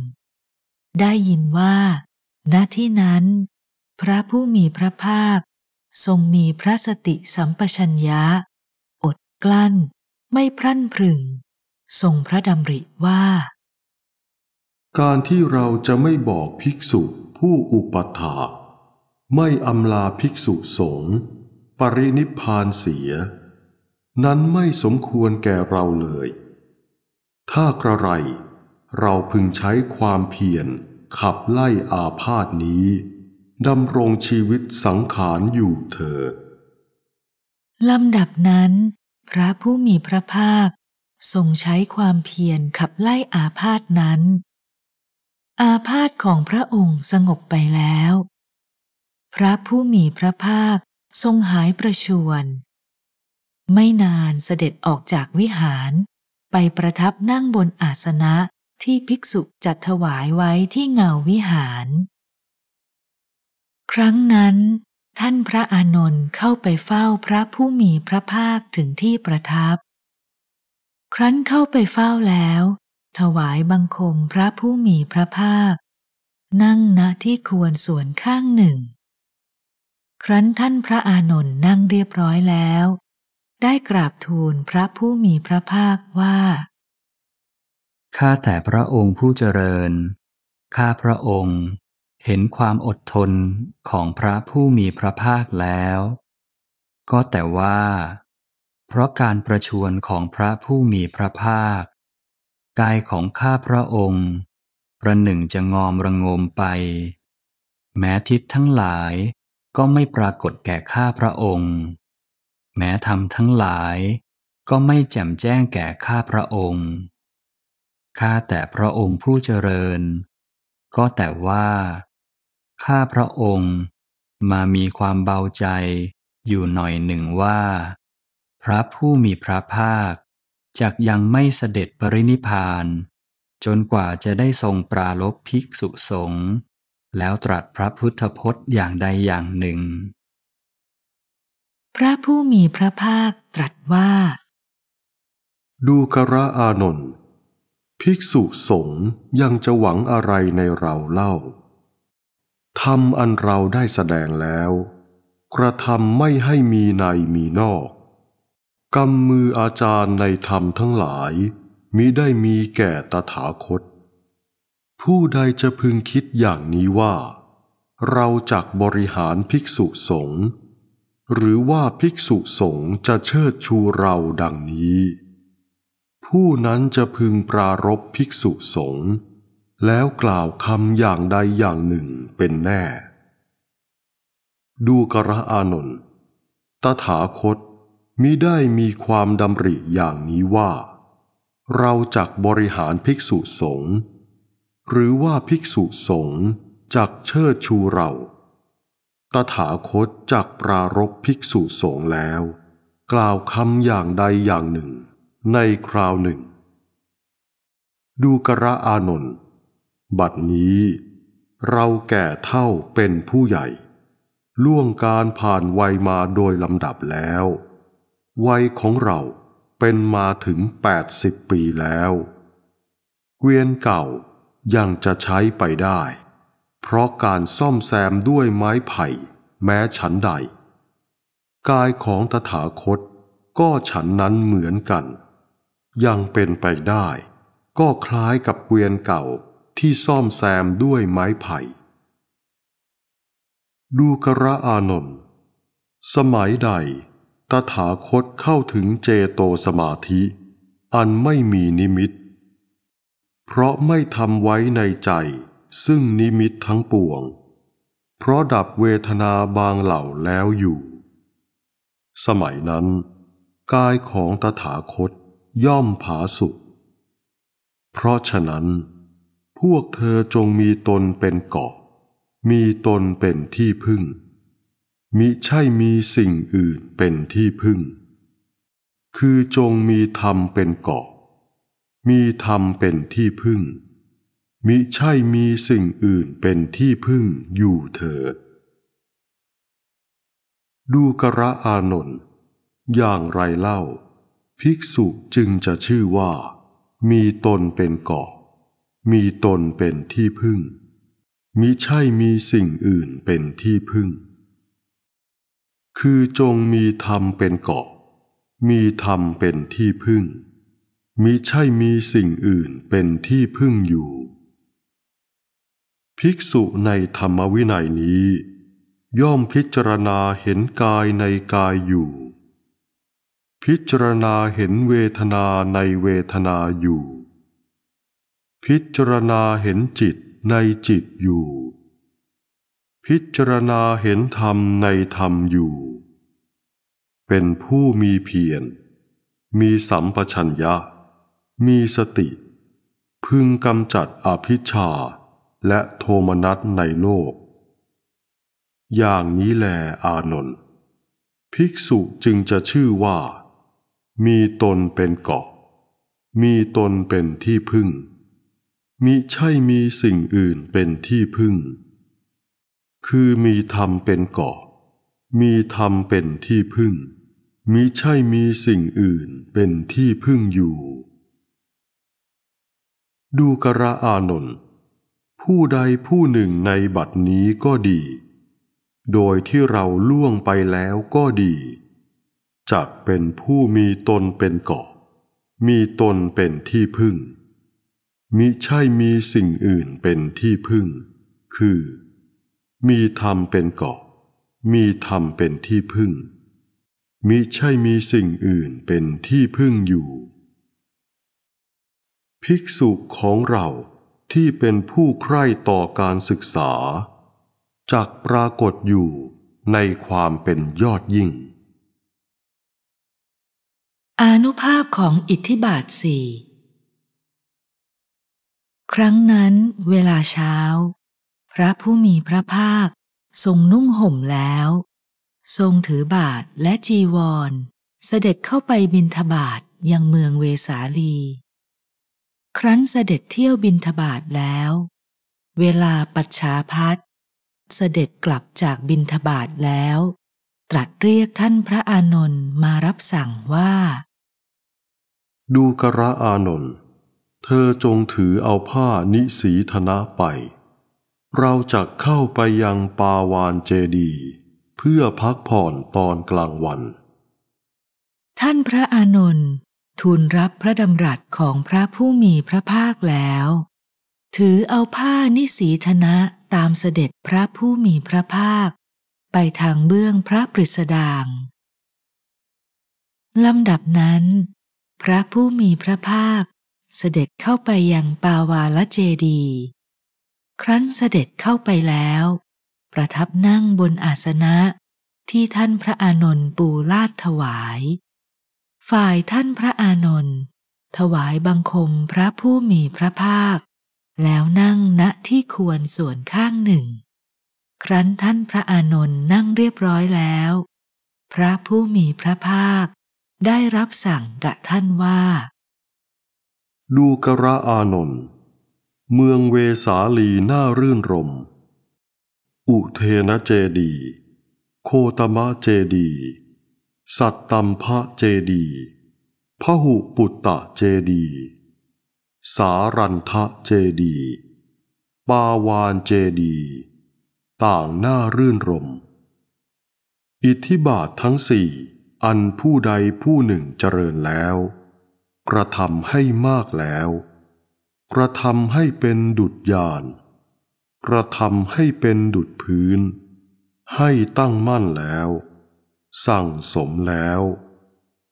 ได้ยินว่า ณที่นั้นพระผู้มีพระภาค ทรงมีพระสติสัมปชัญญะอดกลั้นไม่พรั่นพรึงทรงพระดำริว่า การที่เราจะไม่บอกภิกษุผู้อุปถาไม่อำลาภิกษุสงฆ์ปรินิพานเสีย นั้นไม่สมควรแก่เราเลย ถ้ากระไรเราพึงใช้ความเพียรขับไล่อาพาธนี้ดำรงชีวิตสังขารอยู่เถิดลำดับนั้น พระผู้มีพระภาคทรงใช้ความเพียรขับไล่อาพาธนั้น อาพาธของพระองค์สงบไปแล้ว พระผู้มีพระภาคทรงหายประชวน ไม่นานเสด็จออกจากวิหาร ไปประทับนั่งบนอาสนะที่ภิกษุจัดถวายไว้ที่เงาวิหาร ครั้งนั้นท่านพระอานนท์เข้าไปเฝ้าพระผู้มีพระภาคถึงที่ประทับครั้นเข้าไปเฝ้าแล้ว ถวายบังคมพระผู้มีพระภาค นั่งณที่ควรส่วนข้างหนึ่ง ครั้นท่านพระอานนท์นั่งเรียบร้อยแล้ว ได้กราบทูลพระผู้มีพระภาคว่า ข้าแต่พระองค์ผู้เจริญ ข้าพระองค์เห็นความอดทนของพระผู้มีพระภาคแล้ว ก็แต่ว่าเพราะการประชวนของพระผู้มีพระภาค กายของข้าพระองค์ ประหนึ่งจะงอมระงมไป แม้ทิศทั้งหลายก็ไม่ปรากฏแก่ข้าพระองค์ แม้ธรรมทั้งหลายก็ไม่แจ่มแจ้งแก่ข้าพระองค์ข้าแต่พระองค์ผู้เจริญ ก็แต่ว่าข้าพระองค์มามีความเบาใจอยู่หน่อยหนึ่งว่าพระผู้มีพระภาคจักยังไม่เสด็จปรินิพาน จนกว่าจะได้ทรงปราลบภิกษุสงฆ์แล้วตรัสพระพุทธพจน์อย่างใดอย่างหนึ่ง พระผู้มีพระภาคตรัสว่า ดูกระอานนท์ภิกษุสงฆ์ยังจะหวังอะไรในเราเล่าทำอันเราได้แสดงแล้ว กระทำไม่ให้มีในมีนอกกรรมมืออาจารย์ในธรรมทั้งหลาย มิได้มีแก่ตถาคต ผู้ใดจะพึงคิดอย่างนี้ว่า เราจักบริหารภิกษุสงฆ์หรือว่าภิกษุสงฆ์จะเชิดชูเราดังนี้ ผู้นั้นจะพึงปรารบภิกษุสงฆ์แล้วกล่าวคำอย่างใดอย่างหนึ่งเป็นแน่ ดูกระอานนตถาคตมิได้มีความดำริอย่างนี้ว่า เราจักบริหารภิกษุสงฆ์หรือว่าภิกษุสงฆ์จักเชิดชูเรา ตถาคตจักปรารบภิกษุสงฆ์แล้ว กล่าวคำอย่างใดอย่างหนึ่งในคราวหนึ่ง ดูกระอานนท์บัดนี้เราแก่เท่าเป็นผู้ใหญ่ ล่วงการผ่านวัยมาโดยลำดับแล้ววัยของเราเป็นมาถึง 80 ปีแล้ว เกวียนเก่ายังจะใช้ไปได้ เพราะการซ่อมแซมด้วยไม้ไผ่แม้ฉันใด กายของตถาคตก็ฉันนั้นเหมือนกัน ยังเป็นไปได้ก็คล้ายกับเกวียนเก่าที่ซ่อมแซมด้วยไม้ไผ่ ดูกระอานนท์สมัยใดตถาคตเข้าถึงเจโตสมาธิ อันไม่มีนิมิต เพราะไม่ทำไว้ในใจซึ่งนิมิตทั้งปวง เพราะดับเวทนาบางเหล่าแล้วอยู่ สมัยนั้น กายของตถาคตย่อมผาสุกเพราะฉะนั้น พวกเธอจงมีตนเป็นเกาะ มีตนเป็นที่พึ่งมิใช่มีสิ่งอื่นเป็นที่พึ่ง คือจงมีธรรมเป็นเกาะ มีธรรมเป็นที่พึ่ง มิใช่มีสิ่งอื่นเป็นที่พึ่งอยู่เถิด ดูกระอานนท์อย่างไรเล่า ภิกษุจึงจะชื่อว่า มีตนเป็นเกาะ มีตนเป็นที่พึ่ง มิใช่มีสิ่งอื่นเป็นที่พึ่งคือจงมีธรรมเป็นเกาะ มีธรรมเป็นที่พึ่ง มิใช่มีสิ่งอื่นเป็นที่พึ่งอยู่ ภิกษุในธรรมวินัยนี้ย่อมพิจารณาเห็นกายในกายอยู่ พิจารณาเห็นเวทนาในเวทนาอยู่ พิจารณาเห็นจิตในจิตอยู่พิจารณาเห็นธรรมในธรรมอยู่ เป็นผู้มีเพียรมีสัมปชัญญะ มีสติ พึงกำจัดอภิชาและโทมนัสในโลกอย่างนี้แลอานนท์ภิกษุจึงจะชื่อว่า มีตนเป็นเกาะ มีตนเป็นที่พึ่งมิใช่มีสิ่งอื่นเป็นที่พึ่งคือมีธรรมเป็นเกาะ มีธรรมเป็นที่พึ่ง มิใช่มีสิ่งอื่นเป็นที่พึ่งอยู่ ดูกระอานนท์ผู้ใดผู้หนึ่งในบัดนี้ก็ดี โดยที่เราล่วงไปแล้วก็ดี จักเป็นผู้มีตนเป็นเกาะ มีตนเป็นที่พึ่ง มิใช่มีสิ่งอื่นเป็นที่พึ่ง คือมีธรรมเป็นเกาะ มีธรรมเป็นที่พึ่ง มิใช่มีสิ่งอื่นเป็นที่พึ่งอยู่ ภิกษุของเราที่เป็นผู้ใคร่ต่อการศึกษา จากปรากฏอยู่ในความเป็นยอดยิ่ง อนุภาพของอิทธิบาทสี่ ครั้งนั้นเวลาเช้าพระผู้มีพระภาคทรงนุ่งห่มแล้ว ทรงถือบาทและจีวร เสด็จเข้าไปบินทบาทยังเมืองเวสาลี ครั้นเสด็จเที่ยวบินทบาทแล้ว เวลาปัจฉาพัดเสด็จกลับจากบินทบาทแล้ว ตรัสเรียกท่านพระอานนท์มารับสั่งว่า ดูกระอานนท์เธอจงถือเอาผ้านิสีธนะไปเราจะเข้าไปยังปาวานเจดีเพื่อพักผ่อนตอนกลางวัน ท่านพระอานนท์ทูลรับพระดำรัสของพระผู้มีพระภาคแล้ว ถือเอาผ้านิสีธนะตามเสด็จพระผู้มีพระภาค ไปทางเบื้องพระปริสดางลำดับนั้น พระผู้มีพระภาคเสด็จเข้าไปยังปาวาลเจดีครั้นเสด็จเข้าไปแล้ว ประทับนั่งบนอาสนะที่ท่านพระอานนท์ปูลาดถวาย ฝ่ายท่านพระอานนท์ถวายบังคมพระผู้มีพระภาค แล้วนั่งณที่ควรส่วนข้างหนึ่ง ครั้นท่านพระอานนท์นั่งเรียบร้อยแล้ว พระผู้มีพระภาคได้รับสั่งกับท่านว่า ดูกระอานนท์เมืองเวสาลีน่ารื่นรม อุเทนเจดี โคตมะเจดี สัตตัมพะเจดี พหุปุตตะเจดี สารันทะเจดี ปาวานเจดี ต่างน่ารื่นรม อิทธิบาททั้งสี่ อันผู้ใดผู้หนึ่งเจริญแล้ว กระทำให้มากแล้วกระทำให้เป็นดุจยาน กระทำให้เป็นดุจพื้น ให้ตั้งมั่นแล้ว สั่งสมแล้ว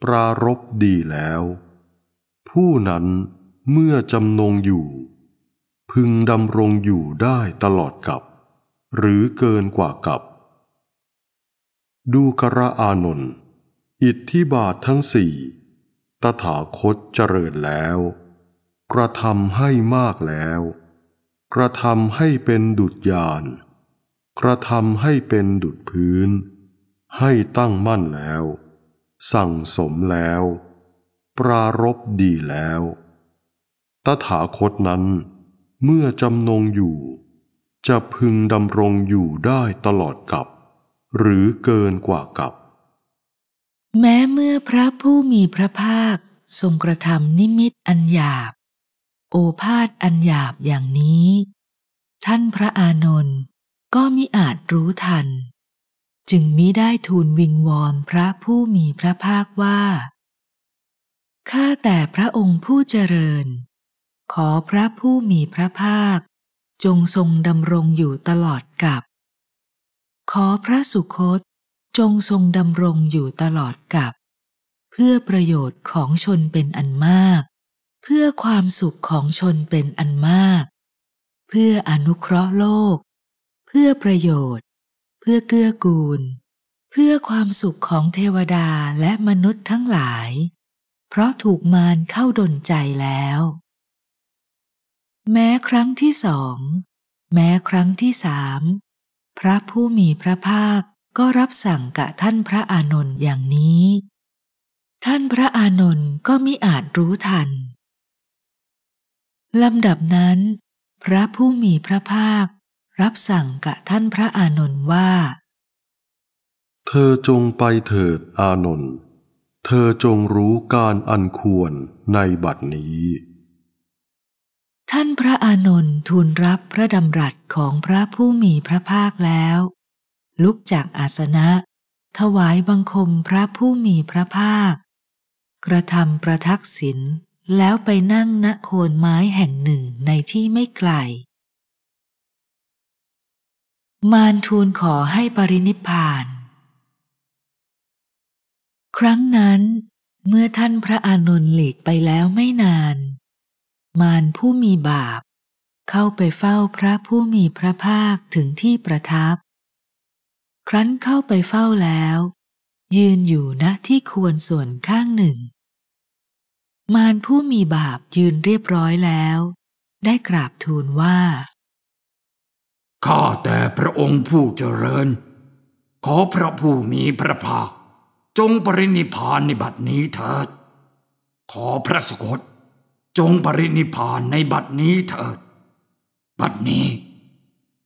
ปรารบดีแล้ว ผู้นั้นเมื่อจำนงอยู่ พึงดำรงอยู่ได้ตลอดกับ หรือเกินกว่ากับ ดูกระอานนท์อิทธิบาททั้งสี่ ตถาคตเจริญแล้วกระทำให้มากแล้ว กระทำให้เป็นดุจยานกระทำให้เป็นดุจพื้น ให้ตั้งมั่นแล้ว สั่งสมแล้ว ปรารบดีแล้ว ตถาคตนั้นเมื่อจำนงอยู่ จะพึงดำรงอยู่ได้ตลอดกับ หรือเกินกว่ากับแม้เมื่อพระผู้มีพระภาคทรงกระทำนิมิตอันหยาบโอภาษอันหยาบอย่างนี้ ท่านพระอานนท์ก็มิอาจรู้ทัน จึงมิได้ทูลวิงวอนพระผู้มีพระภาคว่าข้าแต่พระองค์ผู้เจริญ ขอพระผู้มีพระภาค จงทรงดำรงอยู่ตลอดกับขอพระสุคตจงทรงดำรงอยู่ตลอดกับเพื่อประโยชน์ของชนเป็นอันมากเพื่อความสุขของชนเป็นอันมาก เพื่ออนุเคราะห์โลก เพื่อประโยชน์ เพื่อเกื้อกูล เพื่อความสุขของเทวดาและมนุษย์ทั้งหลาย เพราะถูกมารเข้าดนใจแล้ว แม้ครั้งที่สอง แม้ครั้งที่สาม พระผู้มีพระภาคก็รับสั่งกับท่านพระอานนท์อย่างนี้ ท่านพระอานนท์ก็มิอาจรู้ทันลำดับนั้น พระผู้มีพระภาครับสั่งกับท่านพระอานนท์ว่า เธอจงไปเถิดอานนท์เธอจงรู้การอันควรในบัดนี้ ท่านพระอานนท์ทูลรับพระดำรัสของพระผู้มีพระภาคแล้ว ลุกจากอาสนะ ถวายบังคมพระผู้มีพระภาค กระทำประทักษิณแล้วไปนั่งณโคนไม้แห่งหนึ่งในที่ไม่ไกล มารทูลขอให้ปรินิพาน ครั้งนั้น เมื่อท่านพระอานนท์หลีกไปแล้วไม่นาน มารผู้มีบาป เข้าไปเฝ้าพระผู้มีพระภาคถึงที่ประทับ ครั้นเข้าไปเฝ้าแล้ว ยืนอยู่ณที่ควรส่วนข้างหนึ่งมารผู้มีบาปยืนเรียบร้อยแล้ว ได้กราบทูลว่า ข้าแต่พระองค์ผู้เจริญขอพระผู้มีพระภาคจงปรินิพานในบัดนี้เถิดขอพระสกลจงปรินิพานในบัดนี้เถิด บัดนี้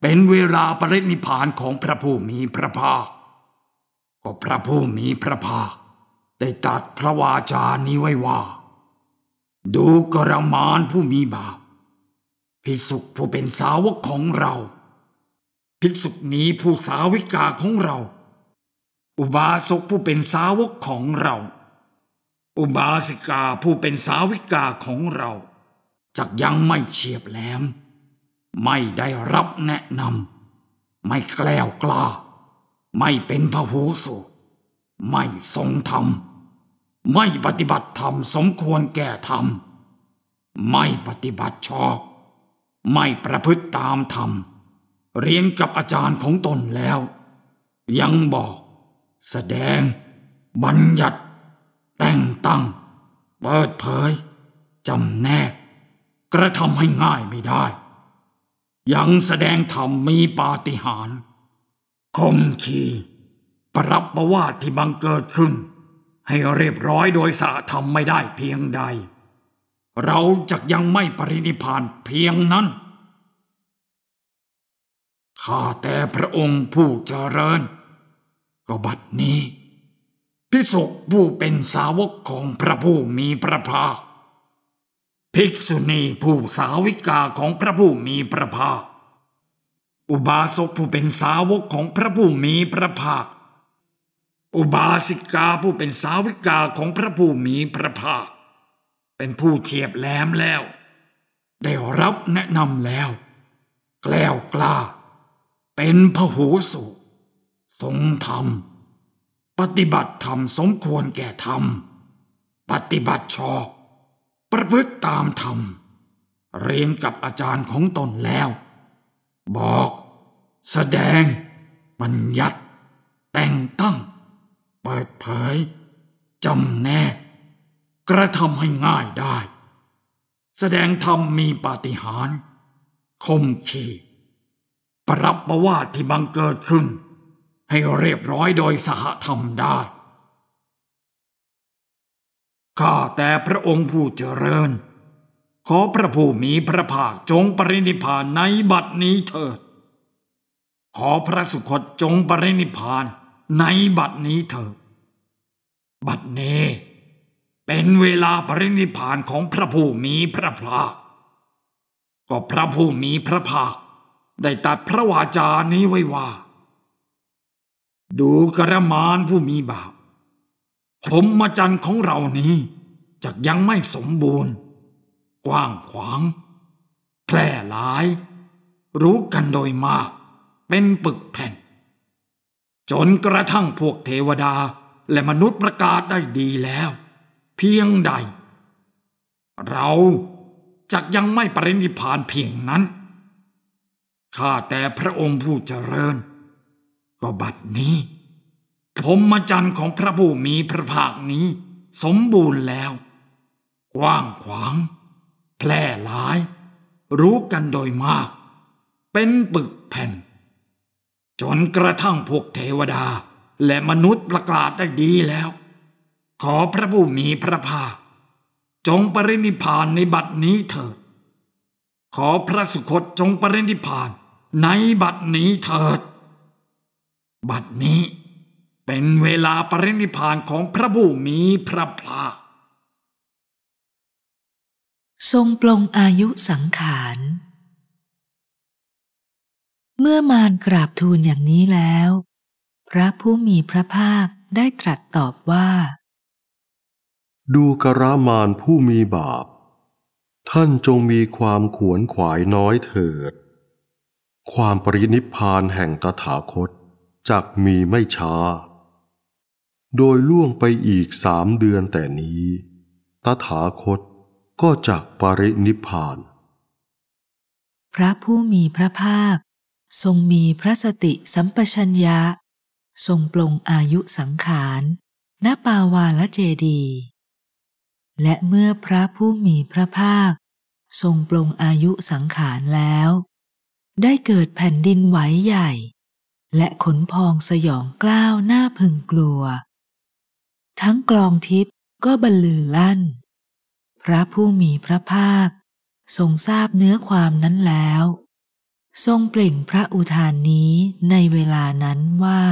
เป็นเวลาปรินิพานของพระผู้มีพระภาคก็พระผู้มีพระภาค ได้ตัดพระวาจานี้ไว้ว่าดูกระมานผู้มีบาปภิกษุผู้เป็นสาวกของเรา ภิกษุนี้ผู้สาวิกาของเรา อุบาสกผู้เป็นสาวกของเรา อุบาสิกาผู้เป็นสาวิกาของเราจักยังไม่เฉียบแหลมไม่ได้รับแนะนำไม่แกล้วกล้า ไม่เป็นพหูสูไม่ทรงธรรมไม่ปฏิบัติธรรมสมควรแก่ธรรม ไม่ปฏิบัติชอบ ไม่ประพฤติตามธรรม เรียนกับอาจารย์ของตนแล้ว ยังบอก แสดงบัญญัติแต่งตั้ง เปิดเผย จำแนก กระทำให้ง่ายไม่ได้ ยังแสดงธรรมมีปาฏิหาริย์คมขีปรับประวาที่บังเกิดขึ้นให้เรียบร้อยโดยสะธรรมไม่ได้เพียงใด เราจะยังไม่ปรินิพานเพียงนั้น ข้าแต่พระองค์ผู้เจริญ ก็บัดนี้ พิสุกผู้เป็นสาวกของพระผู้มีพระภาคภิกษุณีผู้สาวิกาของพระผู้มีพระภาคอุบาสกผู้เป็นสาวกของพระผู้มีพระภาคอุบาสิกาผู้เป็นสาวิกาของพระผู้มีพระภาค เป็นผู้เฉียบแหลมแล้ว ได้รับแนะนำแล้ว แกล้วกล้า เป็นพหูสุทรงธรรม ปฏิบัติธรรมสมควรแก่ธรรม ปฏิบัติชอบประพฤติตามธรรม เรียนกับอาจารย์ของตนแล้ว บอก แสดงบัญญัติแต่งตั้งเปิดเผยจำแนกกระทำให้ง่ายได้ แสดงธรรมมีปาฏิหาริย์คมขีปรับประวาทที่บังเกิดขึ้น ให้เรียบร้อยโดยสหธรรมได้ ข้าแต่พระองค์ผู้เจริญ ขอพระผู้มีพระภาคจงปรินิพานในบัดนี้เถิด ขอพระสุคตจงปรินิพานในบัดนี้เถิดบัดนี้ เป็นเวลาปรินิพานของพระผู้มีพระภาคก็พระผู้มีพระภาค ได้ตัดพระวาจานี้ไว้ว่า ดูกระมานผู้มีบาปพรหมจรรย์ของเรานี้จักยังไม่สมบูรณ์ กว้างขวางแพร่หลาย รู้กันโดยมาก เป็นปึกแผ่นจนกระทั่งพวกเทวดาและมนุษย์ประกาศได้ดีแล้วเพียงใด เราจักยังไม่ปรินิพานเพียงนั้น ข้าแต่พระองค์ผู้เจริญก็บัดนี้ผมมจันของพระผู้มีพระภาคนี้สมบูรณ์แล้ว กว้างขวาง แพร่หลายรู้กันโดยมากเป็นปึกแผ่นจนกระทั่งพวกเทวดาและมนุษย์ประกาศได้ดีแล้ว ขอพระผู้มีพระภาคจงปรินิพานในบัดนี้เถิด ขอพระสุคตจงปรินิพานในบัดนี้เถิด บัดนี้เป็นเวลาปรินิพานของพระผู้มีพระภาคทรงปลงอายุสังขารเมื่อมารกราบทูลอย่างนี้แล้ว พระผู้มีพระภาคได้ตรัสตอบว่า ดูกระมานผู้มีบาป ท่านจงมีความขวนขวายน้อยเถิด ความปรินิพานแห่งตถาคตจักมีไม่ช้า โดยล่วงไปอีกสามเดือนแต่นี้ ตถาคตก็จักปรินิพาน พระผู้มีพระภาคทรงมีพระสติสัมปชัญญะ ทรงปลงอายุสังขาร ณปาวาลเจดี และเมื่อพระผู้มีพระภาค ทรงปลงอายุสังขารแล้ว ได้เกิดแผ่นดินไหวใหญ่ และขนพองสยองกล้าวหน้าพึงกลัว ทั้งกลองทิพย์ก็บรรลือลั่น พระผู้มีพระภาค ทรงทราบเนื้อความนั้นแล้วทรงเปล่งพระอุทานนี้ในเวลานั้นว่า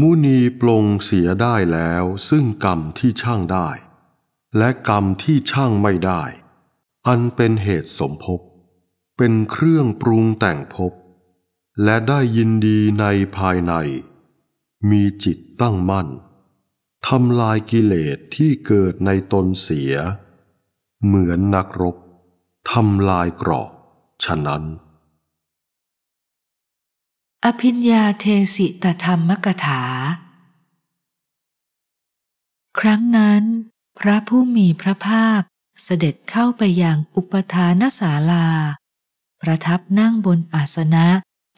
มุนีปลงเสียได้แล้วซึ่งกรรมที่ช่างได้ และกรรมที่ช่างไม่ได้ อันเป็นเหตุสมภพเป็นเครื่องปรุงแต่งภพและได้ยินดีในภายใน มีจิตตั้งมั่นทำลายกิเลสที่เกิดในตนเสีย เหมือนนักรบทำลายกรอบฉะนั้น อภิญญาเทสิตธรรมกถา ครั้งนั้น พระผู้มีพระภาคเสด็จเข้าไปยังอุปทานศาลา ประทับนั่งบนอาสนะ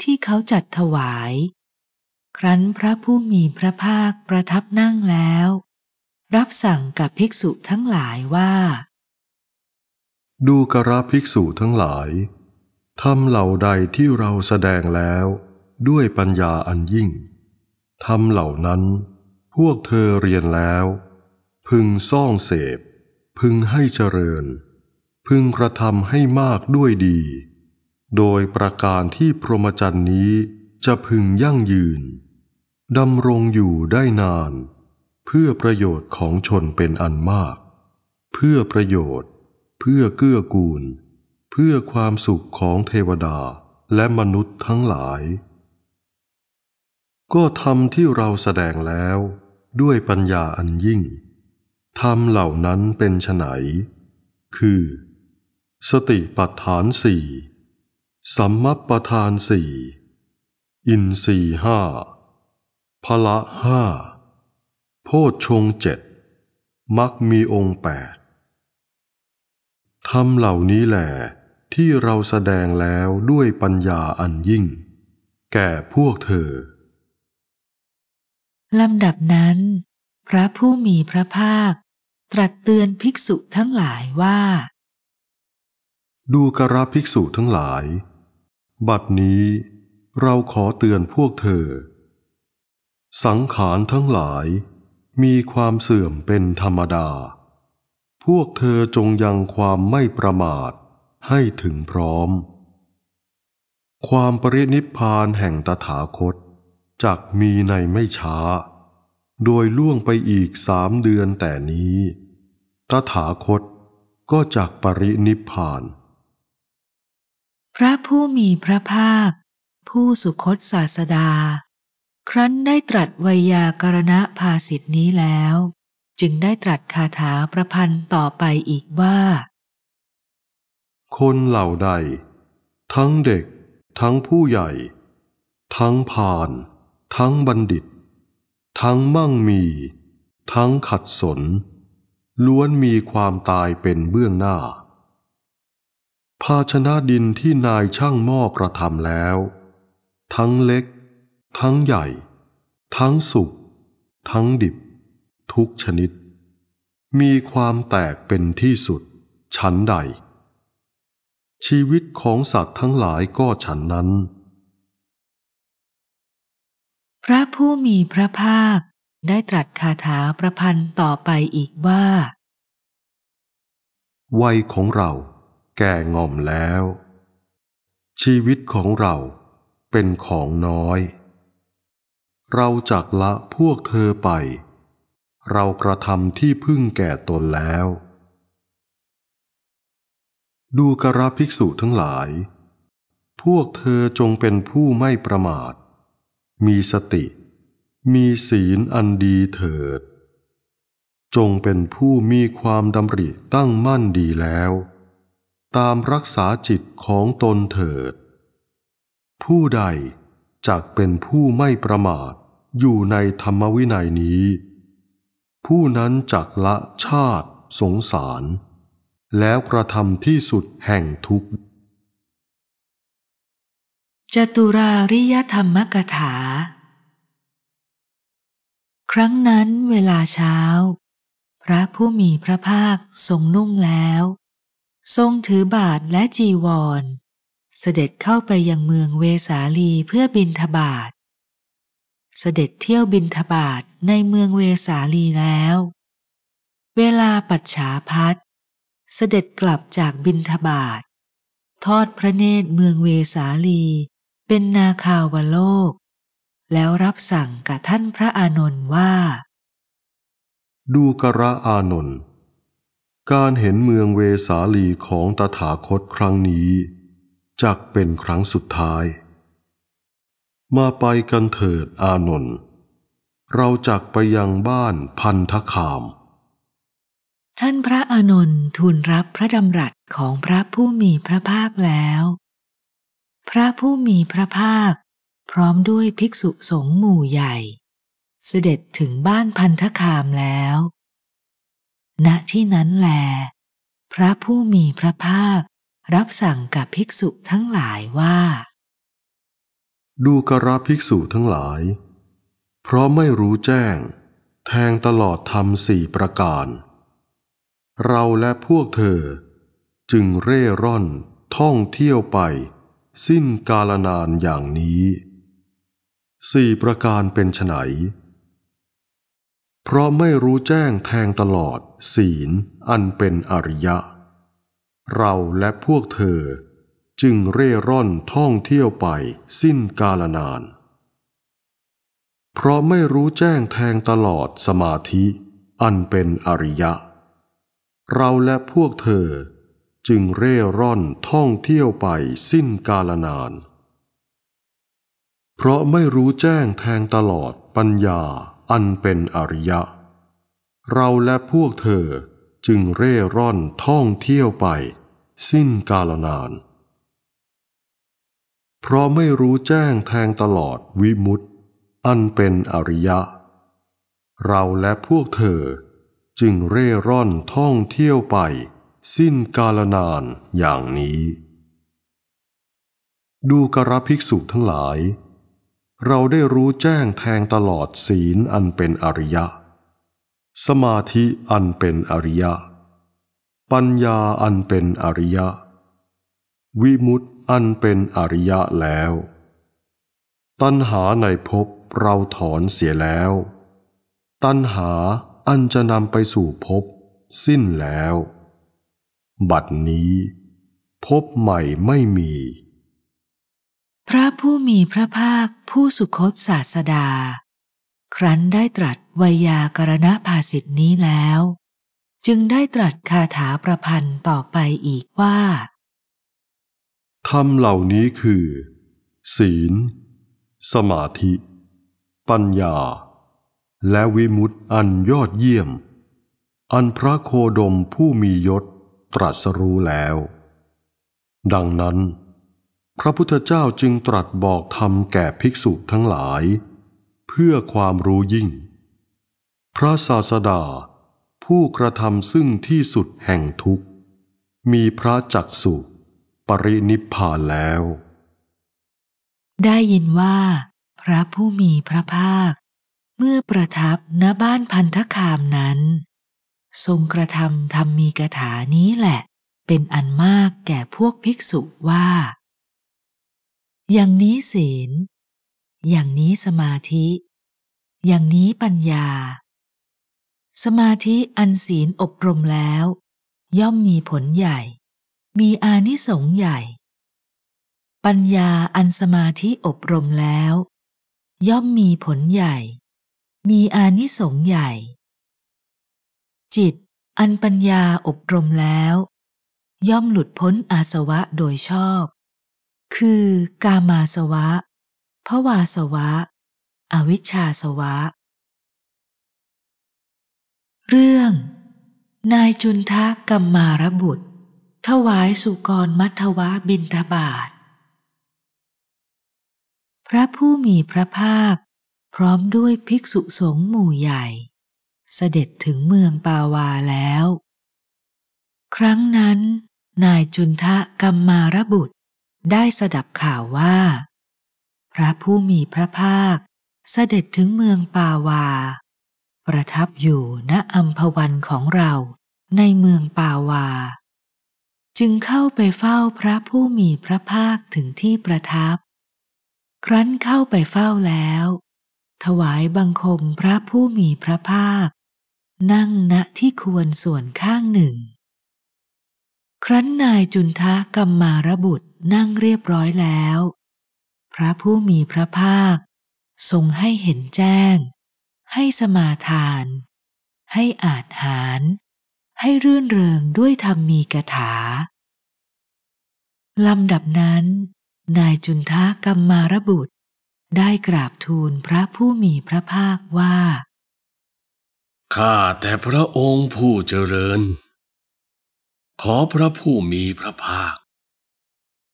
ที่เขาจัดถวาย ครั้นพระผู้มีพระภาคประทับนั่งแล้ว รับสั่งกับภิกษุทั้งหลายว่า ดูกระภิกษุทั้งหลายธรรมเหล่าใดที่เราแสดงแล้วด้วยปัญญาอันยิ่งธรรมเหล่านั้น พวกเธอเรียนแล้ว พึงซ่องเสพ พึงให้เจริญ พึงกระทำให้มากด้วยดี โดยประการที่พรหมจรรย์นี้จะพึงยั่งยืนดำรงอยู่ได้นาน เพื่อประโยชน์ของชนเป็นอันมาก เพื่อประโยชน์เพื่อเกื้อกูลเพื่อความสุขของเทวดาและมนุษย์ทั้งหลาย ก็ธรรมที่เราแสดงแล้วด้วยปัญญาอันยิ่ง ธรรมเหล่านั้นเป็นฉไนคือ สติปัฏฐานสี่สัมมปทานสี่อินสี่ห้าพละห้าโพชฌงเจ็ดมักมีองค์แปดทำเหล่านี้แหละที่เราแสดงแล้วด้วยปัญญาอันยิ่ง แก่พวกเธอ ลำดับนั้น พระผู้มีพระภาคตรัสเตือนภิกษุทั้งหลายว่า ดูกระภิกษุทั้งหลาย บัดนี้เราขอเตือนพวกเธอ สังขารทั้งหลายมีความเสื่อมเป็นธรรมดา พวกเธอจงยังความไม่ประมาทให้ถึงพร้อม ความปรินิพพานแห่งตถาคตจักมีในไม่ช้า โดยล่วงไปอีกสามเดือนแต่นี้ ตถาคตก็จักปรินิพพาน พระผู้มีพระภาค ผู้สุคตศาสดา ครั้นได้ตรัสวยากรณะภาสิทธินี้แล้ว จึงได้ตรัสคาถาประพันธ์ต่อไปอีกว่าคนเหล่าใด ทั้งเด็ก ทั้งผู้ใหญ่ ทั้งผ่าน ทั้งบัณฑิต ทั้งมั่งมี ทั้งขัดสน ล้วนมีความตายเป็นเบื้องหน้า ภาชนะดินที่นายช่างหม้อกระทำแล้ว ทั้งเล็ก ทั้งใหญ่ ทั้งสุกทั้งดิบ ทุกชนิด มีความแตกเป็นที่สุดชั้นใดชีวิตของสัตว์ทั้งหลายก็ฉันนั้น พระผู้มีพระภาคได้ตรัสคาถาประพันธ์ต่อไปอีกว่า วัยของเราแก่ง่อมแล้ว ชีวิตของเราเป็นของน้อย เราจักละพวกเธอไป เรากระทำที่พึ่งแก่ตนแล้วดูกระภิกษุทั้งหลาย พวกเธอจงเป็นผู้ไม่ประมาท มีสติ มีศีลอันดีเถิด จงเป็นผู้มีความดำริตั้งมั่นดีแล้ว ตามรักษาจิตของตนเถิด ผู้ใดจักเป็นผู้ไม่ประมาทอยู่ในธรรมวินัยนี้ ผู้นั้นจักละชาติสงสารแล้วกระทำที่สุดแห่งทุกข์ จตุราริยธรรมกถา ครั้งนั้นเวลาเช้า พระผู้มีพระภาคทรงนุ่งแล้ว ทรงถือบาทและจีวร เสด็จเข้าไปยังเมืองเวสาลีเพื่อบินทบาทเสด็จเที่ยวบินทบาทในเมืองเวสาลีแล้ว เวลาปัจฉาพัดเสด็จกลับจากบินทบาท ทอดพระเนตรเมืองเวสาลีเป็นนาคาวโลก แล้วรับสั่งกับท่านพระอานนท์ว่า ดูกระอานนท์การเห็นเมืองเวสาลีของตถาคตครั้งนี้จักเป็นครั้งสุดท้าย มาไปกันเถิดอานนท์เราจักไปยังบ้านพันธคามท่านพระอานนท์ทูลรับพระดำรัสของพระผู้มีพระภาคแล้ว พระผู้มีพระภาค พร้อมด้วยภิกษุสงฆ์หมู่ใหญ่ เสด็จถึงบ้านพันธคามแล้ว ณ ที่นั้นแล พระผู้มีพระภาครับสั่งกับภิกษุทั้งหลายว่า ดูกระภิกษุทั้งหลาย เพราะไม่รู้แจ้งแทงตลอดธรรมสี่ประการเราและพวกเธอจึงเร่ร่อน ท่องเที่ยวไปสิ้นกาลนานอย่างนี้ สี่ประการเป็นไฉนเพราะไม่รู้แจ้งแทงตลอดศีล อันเป็นอริยะ เราและพวกเธอจึงเร่ร่อนท่องเที่ยวไปสิ้นกาลนาน เพราะไม่รู้แจ้งแทงตลอดสมาธิ อันเป็นอริยะเราและพวกเธอ จึงเร่ร่อนท่องเที่ยวไปสิ้นกาลนาน เพราะไม่รู้แจ้งแทงตลอดปัญญาอันเป็นอริยะ เราและพวกเธอจึงเร่ร่อนท่องเที่ยวไป สิ้นกาลนาน เพราะไม่รู้แจ้งแทงตลอดวิมุตติอันเป็นอริยะ เราและพวกเธอจึงเร่ร่อนท่องเที่ยวไป สิ้นกาลนานอย่างนี้ ดูกระภิกษุทั้งหลาย เราได้รู้แจ้งแทงตลอดศีลอันเป็นอริยะ สมาธิอันเป็นอริยะ ปัญญาอันเป็นอริยะ วิมุตติอันเป็นอริยะแล้ว ตัณหาในภพเราถอนเสียแล้ว ตัณหาอันจะนำไปสู่พบสิ้นแล้ว บัดนี้พบใหม่ไม่มี พระผู้มีพระภาคผู้สุคตศาสดา ครั้นได้ตรัสวยากรณภาสิทธินี้แล้ว จึงได้ตรัสคาถาประพันธ์ต่อไปอีกว่าธรรมเหล่านี้คือ ศีล สมาธิ ปัญญาและวิมุตอันยอดเยี่ยม อันพระโคดมผู้มียศตรัสรู้แล้ว ดังนั้น พระพุทธเจ้าจึงตรัสบอกธรรมแก่ภิกษุทั้งหลาย เพื่อความรู้ยิ่ง พระศาสดา ผู้กระทำซึ่งที่สุดแห่งทุกมีพระจักสุปรินิพพานแล้ว ได้ยินว่า พระผู้มีพระภาคเมื่อประทับณบ้านพันธคามนั้น ทรงกระทำธรรมีกถานี้แหละ เป็นอันมากแก่พวกภิกษุว่า อย่างนี้ศีล อย่างนี้สมาธิ อย่างนี้ปัญญา สมาธิอันศีลอบรมแล้ว ย่อมมีผลใหญ่ มีอานิสงส์ใหญ่ ปัญญาอันสมาธิอบรมแล้ว ย่อมมีผลใหญ่มีอานิสงส์ใหญ่ จิตอันปัญญาอบรมแล้ว ย่อมหลุดพ้นอาสวะโดยชอบ คือกามาสวะภวาสวะ อวิชชาสวะ เรื่อง นายจุนทะกัมมารบุตรถวายสุกรมัทวะบินทบาท พระผู้มีพระภาคพร้อมด้วยภิกษุสงฆ์หมู่ใหญ่ เสด็จถึงเมืองปาวาแล้ว ครั้งนั้น นายจุนทะกัมมารบุตรได้สดับข่าวว่า พระผู้มีพระภาคเสด็จถึงเมืองปาวา ประทับอยู่ณอัมพวันของเราในเมืองปาวา จึงเข้าไปเฝ้าพระผู้มีพระภาคถึงที่ประทับ ครั้นเข้าไปเฝ้าแล้วถวายบังคมพระผู้มีพระภาค นั่งณที่ควรส่วนข้างหนึ่ง ครั้นนายจุนทะกัมมารบุตรนั่งเรียบร้อยแล้ว พระผู้มีพระภาค ทรงให้เห็นแจ้ง ให้สมาทาน ให้อาจหาร ให้รื่นเริงด้วยธรรมมีกถา ลำดับนั้น นายจุนทะกัมมารบุตรได้กราบทูลพระผู้มีพระภาคว่า ข้าแต่พระองค์ผู้เจริญ ขอพระผู้มีพระภาค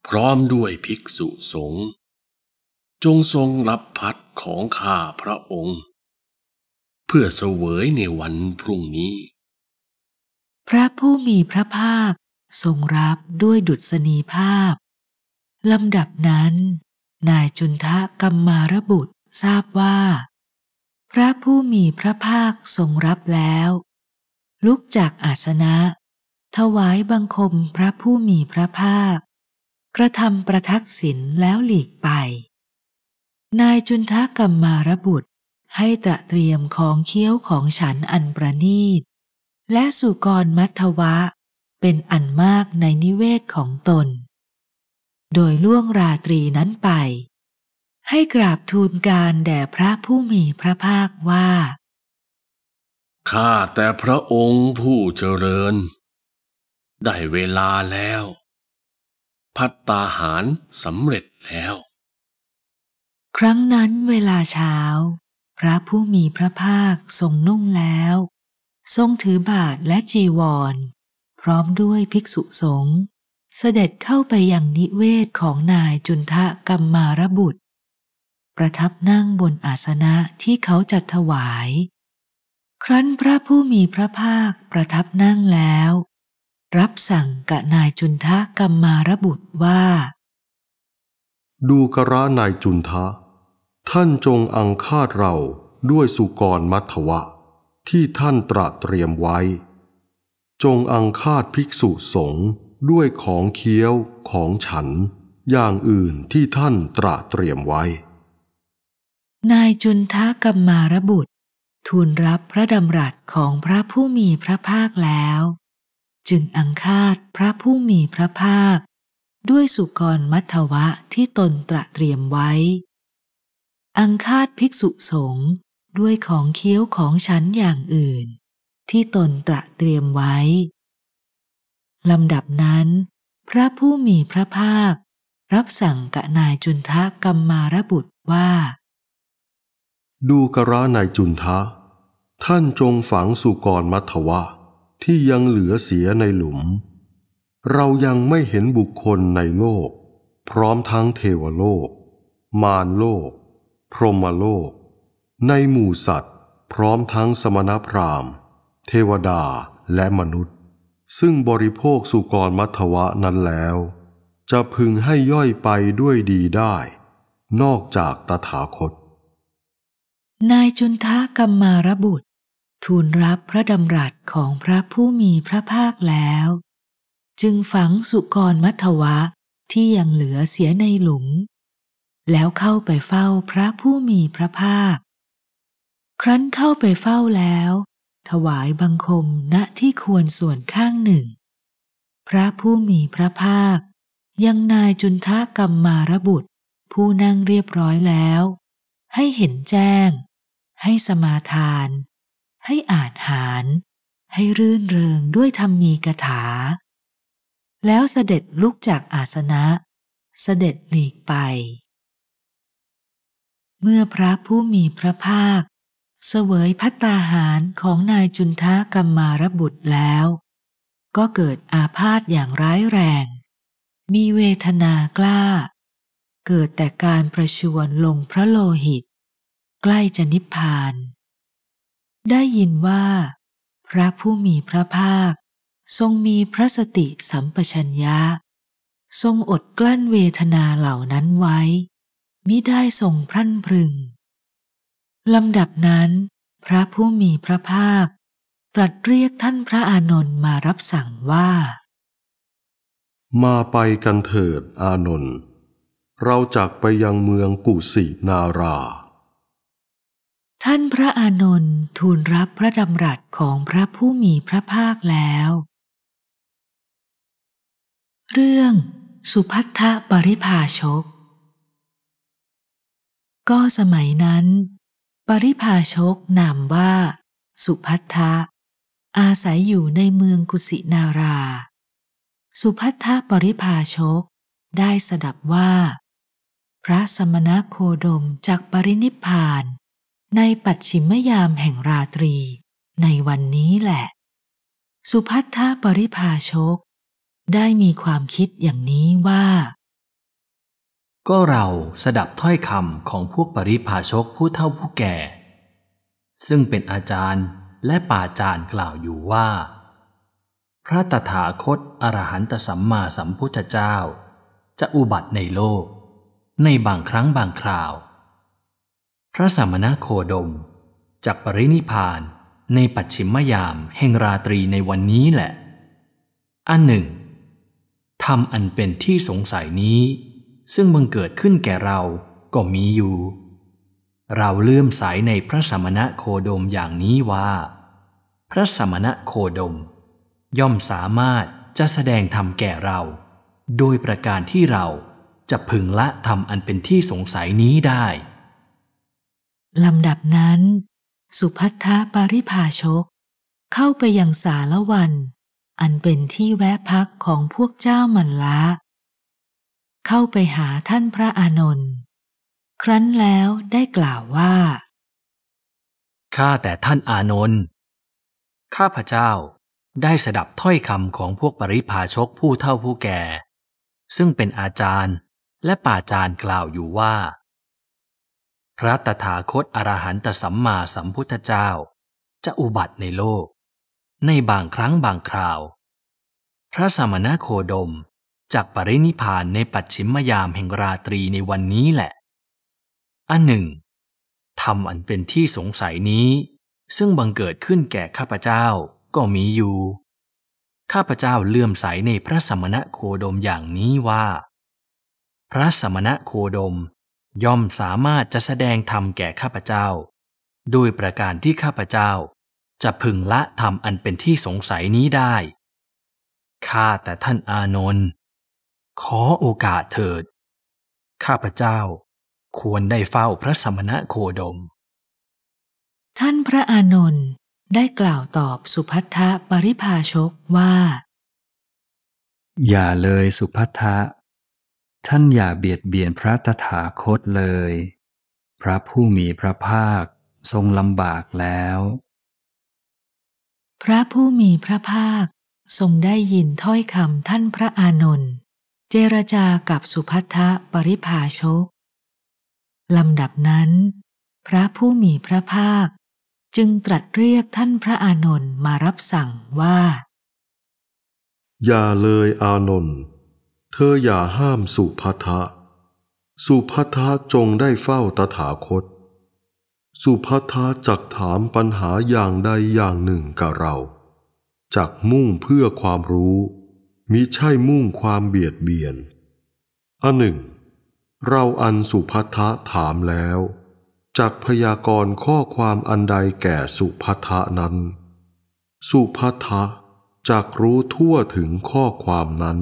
พร้อมด้วยภิกษุสงฆ์จงทรงรับพัดของข้าพระองค์ เพื่อเสวยในวันพรุ่งนี้ พระผู้มีพระภาค ทรงรับด้วยดุษณีภาพ ลำดับนั้นนายจุนทะกัมมารบุตรทราบว่า พระผู้มีพระภาคทรงรับแล้ว ลุกจากอาสนะ ถวายบังคมพระผู้มีพระภาค กระทำประทักษิณแล้วหลีกไป นายจุนทะกัมมารบุตรให้ตระเตรียมของเคี้ยวของฉันอันประนีต และสุกรมัทวะ เป็นอันมากในนิเวศของตนโดยล่วงราตรีนั้นไป ให้กราบทูลการแด่พระผู้มีพระภาคว่า ข้าแต่พระองค์ผู้เจริญ ได้เวลาแล้ว พัตตาหารสำเร็จแล้ว ครั้งนั้นเวลาเช้า พระผู้มีพระภาคทรงนุ่งแล้ว ทรงถือบาทและจีวร พร้อมด้วยภิกษุสงฆ์เสด็จเข้าไปยังนิเวศของนายจุนทะกัมมารบุตร ประทับนั่งบนอาสนะที่เขาจัดถวาย ครั้นพระผู้มีพระภาคประทับนั่งแล้ว รับสั่งกับนายจุนทะกัมมารบุตรว่า ดูกระนายจุนทะ ท่านจงอังคาดเราด้วยสุกรมัทวะ ที่ท่านตระเตรียมไว้ จงอังคาดภิกษุสงฆ์ด้วยของเคี้ยวของฉันอย่างอื่นที่ท่านตระเตรียมไว้ นายจุนทากัมมารบุตร ทูลรับพระดำรัสของพระผู้มีพระภาคแล้ว จึงอังคาดพระผู้มีพระภาคด้วยสุกรมัทวะที่ตนตระเตรียมไว้ อังคาดภิกษุสงฆ์ด้วยของเคี้ยวของฉันอย่างอื่นที่ตนตระเตรียมไว้ลำดับนั้น พระผู้มีพระภาค รับสั่งกะนายจุนทะกัมมารบุตรว่า ดูกระนายจุนทะ ท่านจงฝังสุกรมัทวะ ที่ยังเหลือเสียในหลุม เรายังไม่เห็นบุคคลในโลก พร้อมทั้งเทวโลก มารโลก พรหมโลก ในหมู่สัตว์ พร้อมทั้งสมณพราหมณ์ เทวดาและมนุษย์ซึ่งบริโภคสุกรมัทวะนั้นแล้ว จะพึงให้ย่อยไปด้วยดีได้ นอกจากตถาคต นายจุนทะกัมมารบุตร ทูลรับพระดำรัสของพระผู้มีพระภาคแล้ว จึงฝังสุกรมัทวะที่ยังเหลือเสียในหลุมแล้วเข้าไปเฝ้าพระผู้มีพระภาค ครั้นเข้าไปเฝ้าแล้วถวายบังคมณที่ควรส่วนข้างหนึ่ง พระผู้มีพระภาค ยังนายจุนทะกรรมมารบุตร ผู้นั่งเรียบร้อยแล้ว ให้เห็นแจ้ง ให้สมาทาน ให้อาจหาร ให้รื่นเริงด้วยธรรมีกถา แล้วเสด็จลุกจากอาสนะ เสด็จหลีกไป เมื่อพระผู้มีพระภาคเสวยพัตตาหารของนายจุนทะกัมมารบุตรแล้วก็เกิดอาพาธอย่างร้ายแรง มีเวทนากล้าเกิดแต่การประชวนลงพระโลหิตใกล้จะนิพพาน ได้ยินว่าพระผู้มีพระภาคทรงมีพระสติสัมปชัญญะทรงอดกลั้นเวทนาเหล่านั้นไว้มิได้ทรงพรั่นพรึงลำดับนั้น พระผู้มีพระภาคตรัสเรียกท่านพระอานนท์มารับสั่งว่า มาไปกันเถิดอานนท์เราจากไปยังเมืองกุสินารา ท่านพระอานนท์ทูลรับพระดำรัสของพระผู้มีพระภาคแล้ว เรื่องสุพัทธปริภาชก ก็สมัยนั้นปริพาชกนามว่า สุพัทธะอาศัยอยู่ในเมืองกุสินารา สุพัทธะปริพาชก ได้สดับว่า พระสมณโคดมจากปรินิพาน ในปัจฉิมยามแห่งราตรีในวันนี้แหละ สุพัทธะปริพาชก ได้มีความคิดอย่างนี้ว่าก็เราสดับถ้อยคำของพวกปริภาชกผู้เฒ่าผู้แก่ ซึ่งเป็นอาจารย์และป่าจารย์กล่าวอยู่ว่า พระตถาคตอรหันตสัมมาสัมพุทธเจ้า จะอุบัติในโลก ในบางครั้งบางคราว พระสมณโคดมจากปรินิพานในปัจฉิมยามแห่งราตรีในวันนี้แหละ อันหนึ่งทำอันเป็นที่สงสัยนี้ซึ่งบังเกิดขึ้นแก่เราก็มีอยู่ เราเลื่อมใสในพระสมณะโคดมอย่างนี้ว่า พระสมณะโคดม ย่อมสามารถจะแสดงธรรมแก่เรา โดยประการที่เราจะพึงละธรรมอันเป็นที่สงสัยนี้ได้ ลำดับนั้น สุพัทธะปริภาชกเข้าไปยังสารวัน อันเป็นที่แวะพักของพวกเจ้ามันละเข้าไปหาท่านพระอานนท์ครั้นแล้วได้กล่าวว่า ข้าแต่ท่านอานนท์ข้าพเจ้าได้สดับถ้อยคำของพวกปริพาชกผู้เฒ่าผู้แก่ ซึ่งเป็นอาจารย์และป่าจารย์กล่าวอยู่ว่า พระตถาคตอรหันตสัมมาสัมพุทธเจ้าจะอุบัติในโลก ในบางครั้งบางคราว พระสมณโคดมจากปรินิพานในปัจฉิมยามแห่งราตรีในวันนี้แหละ อันหนึ่งทำมอันเป็นที่สงสัยนี้ ซึ่งบังเกิดขึ้นแก่ข้าพเจ้าก็มีอยู่ ข้าพเจ้าเลื่อมใสในพระสมณะโคดมอย่างนี้ว่า พระสมณะโคดมย่อมสามารถจะแสดงธรรมแก่ข้าพเจ้า โดยประการที่ข้าพเจ้า จะพึงละธรรมอันเป็นที่สงสัยนี้ได้ ข้าแต่ท่านอานนท์ขอโอกาสเถิด ข้าพเจ้าควรได้เฝ้าพระสมณะโคดม ท่านพระอานนท์ได้กล่าวตอบสุพัทธะปริภาชกว่า อย่าเลยสุพัทธะท่านอย่าเบียดเบียนพระตถาคตเลย พระผู้มีพระภาคทรงลำบากแล้ว พระผู้มีพระภาคทรงได้ยินถ้อยคำท่านพระอานนท์เจรจากับสุพัทธะปริภาชกลำดับนั้นพระผู้มีพระภาคจึงตรัสเรียกท่านพระอานนท์มารับสั่งว่า อย่าเลยอานนท์เธออย่าห้ามสุพัทธะสุพัทธะจงได้เฝ้าตถาคต สุพัทธะจักถามปัญหาอย่างใดอย่างหนึ่งกับเรา จักมุ่งเพื่อความรู้มิใช่มุ่งความเบียดเบียนอันหนึ่งเราอันสุพัทะถามแล้วจากพยากรณ์ข้อความอันใดแก่สุพัทะนั้น สุพัทะจักรู้ทั่วถึงข้อความนั้น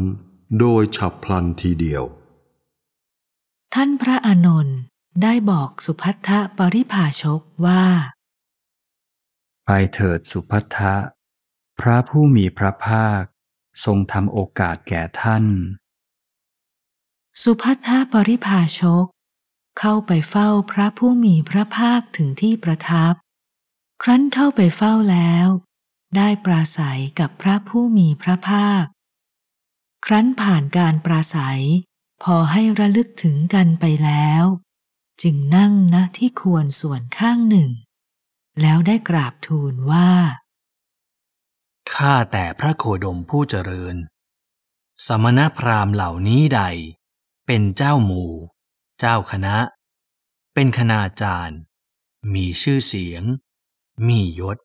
โดยฉับพลันทีเดียว ท่านพระอานนท์ได้บอกสุพัทะปริภาชกว่า ไปเถิดสุพัทะพระผู้มีพระภาคทรงทำโอกาสแก่ท่าน สุพัทธปริภาชก เข้าไปเฝ้าพระผู้มีพระภาคถึงที่ประทับ ครั้นเข้าไปเฝ้าแล้ว ได้ปราศัยกับพระผู้มีพระภาค ครั้นผ่านการปราศัยพอให้ระลึกถึงกันไปแล้ว จึงนั่งณนะที่ควรส่วนข้างหนึ่ง แล้วได้กราบทูลว่าข้าแต่พระโคดมผู้เจริญ สมณพราหมณ์เหล่านี้ใด เป็นเจ้าหมู่ เจ้าคณะ เป็นคณาจารย์ มีชื่อเสียง มียศ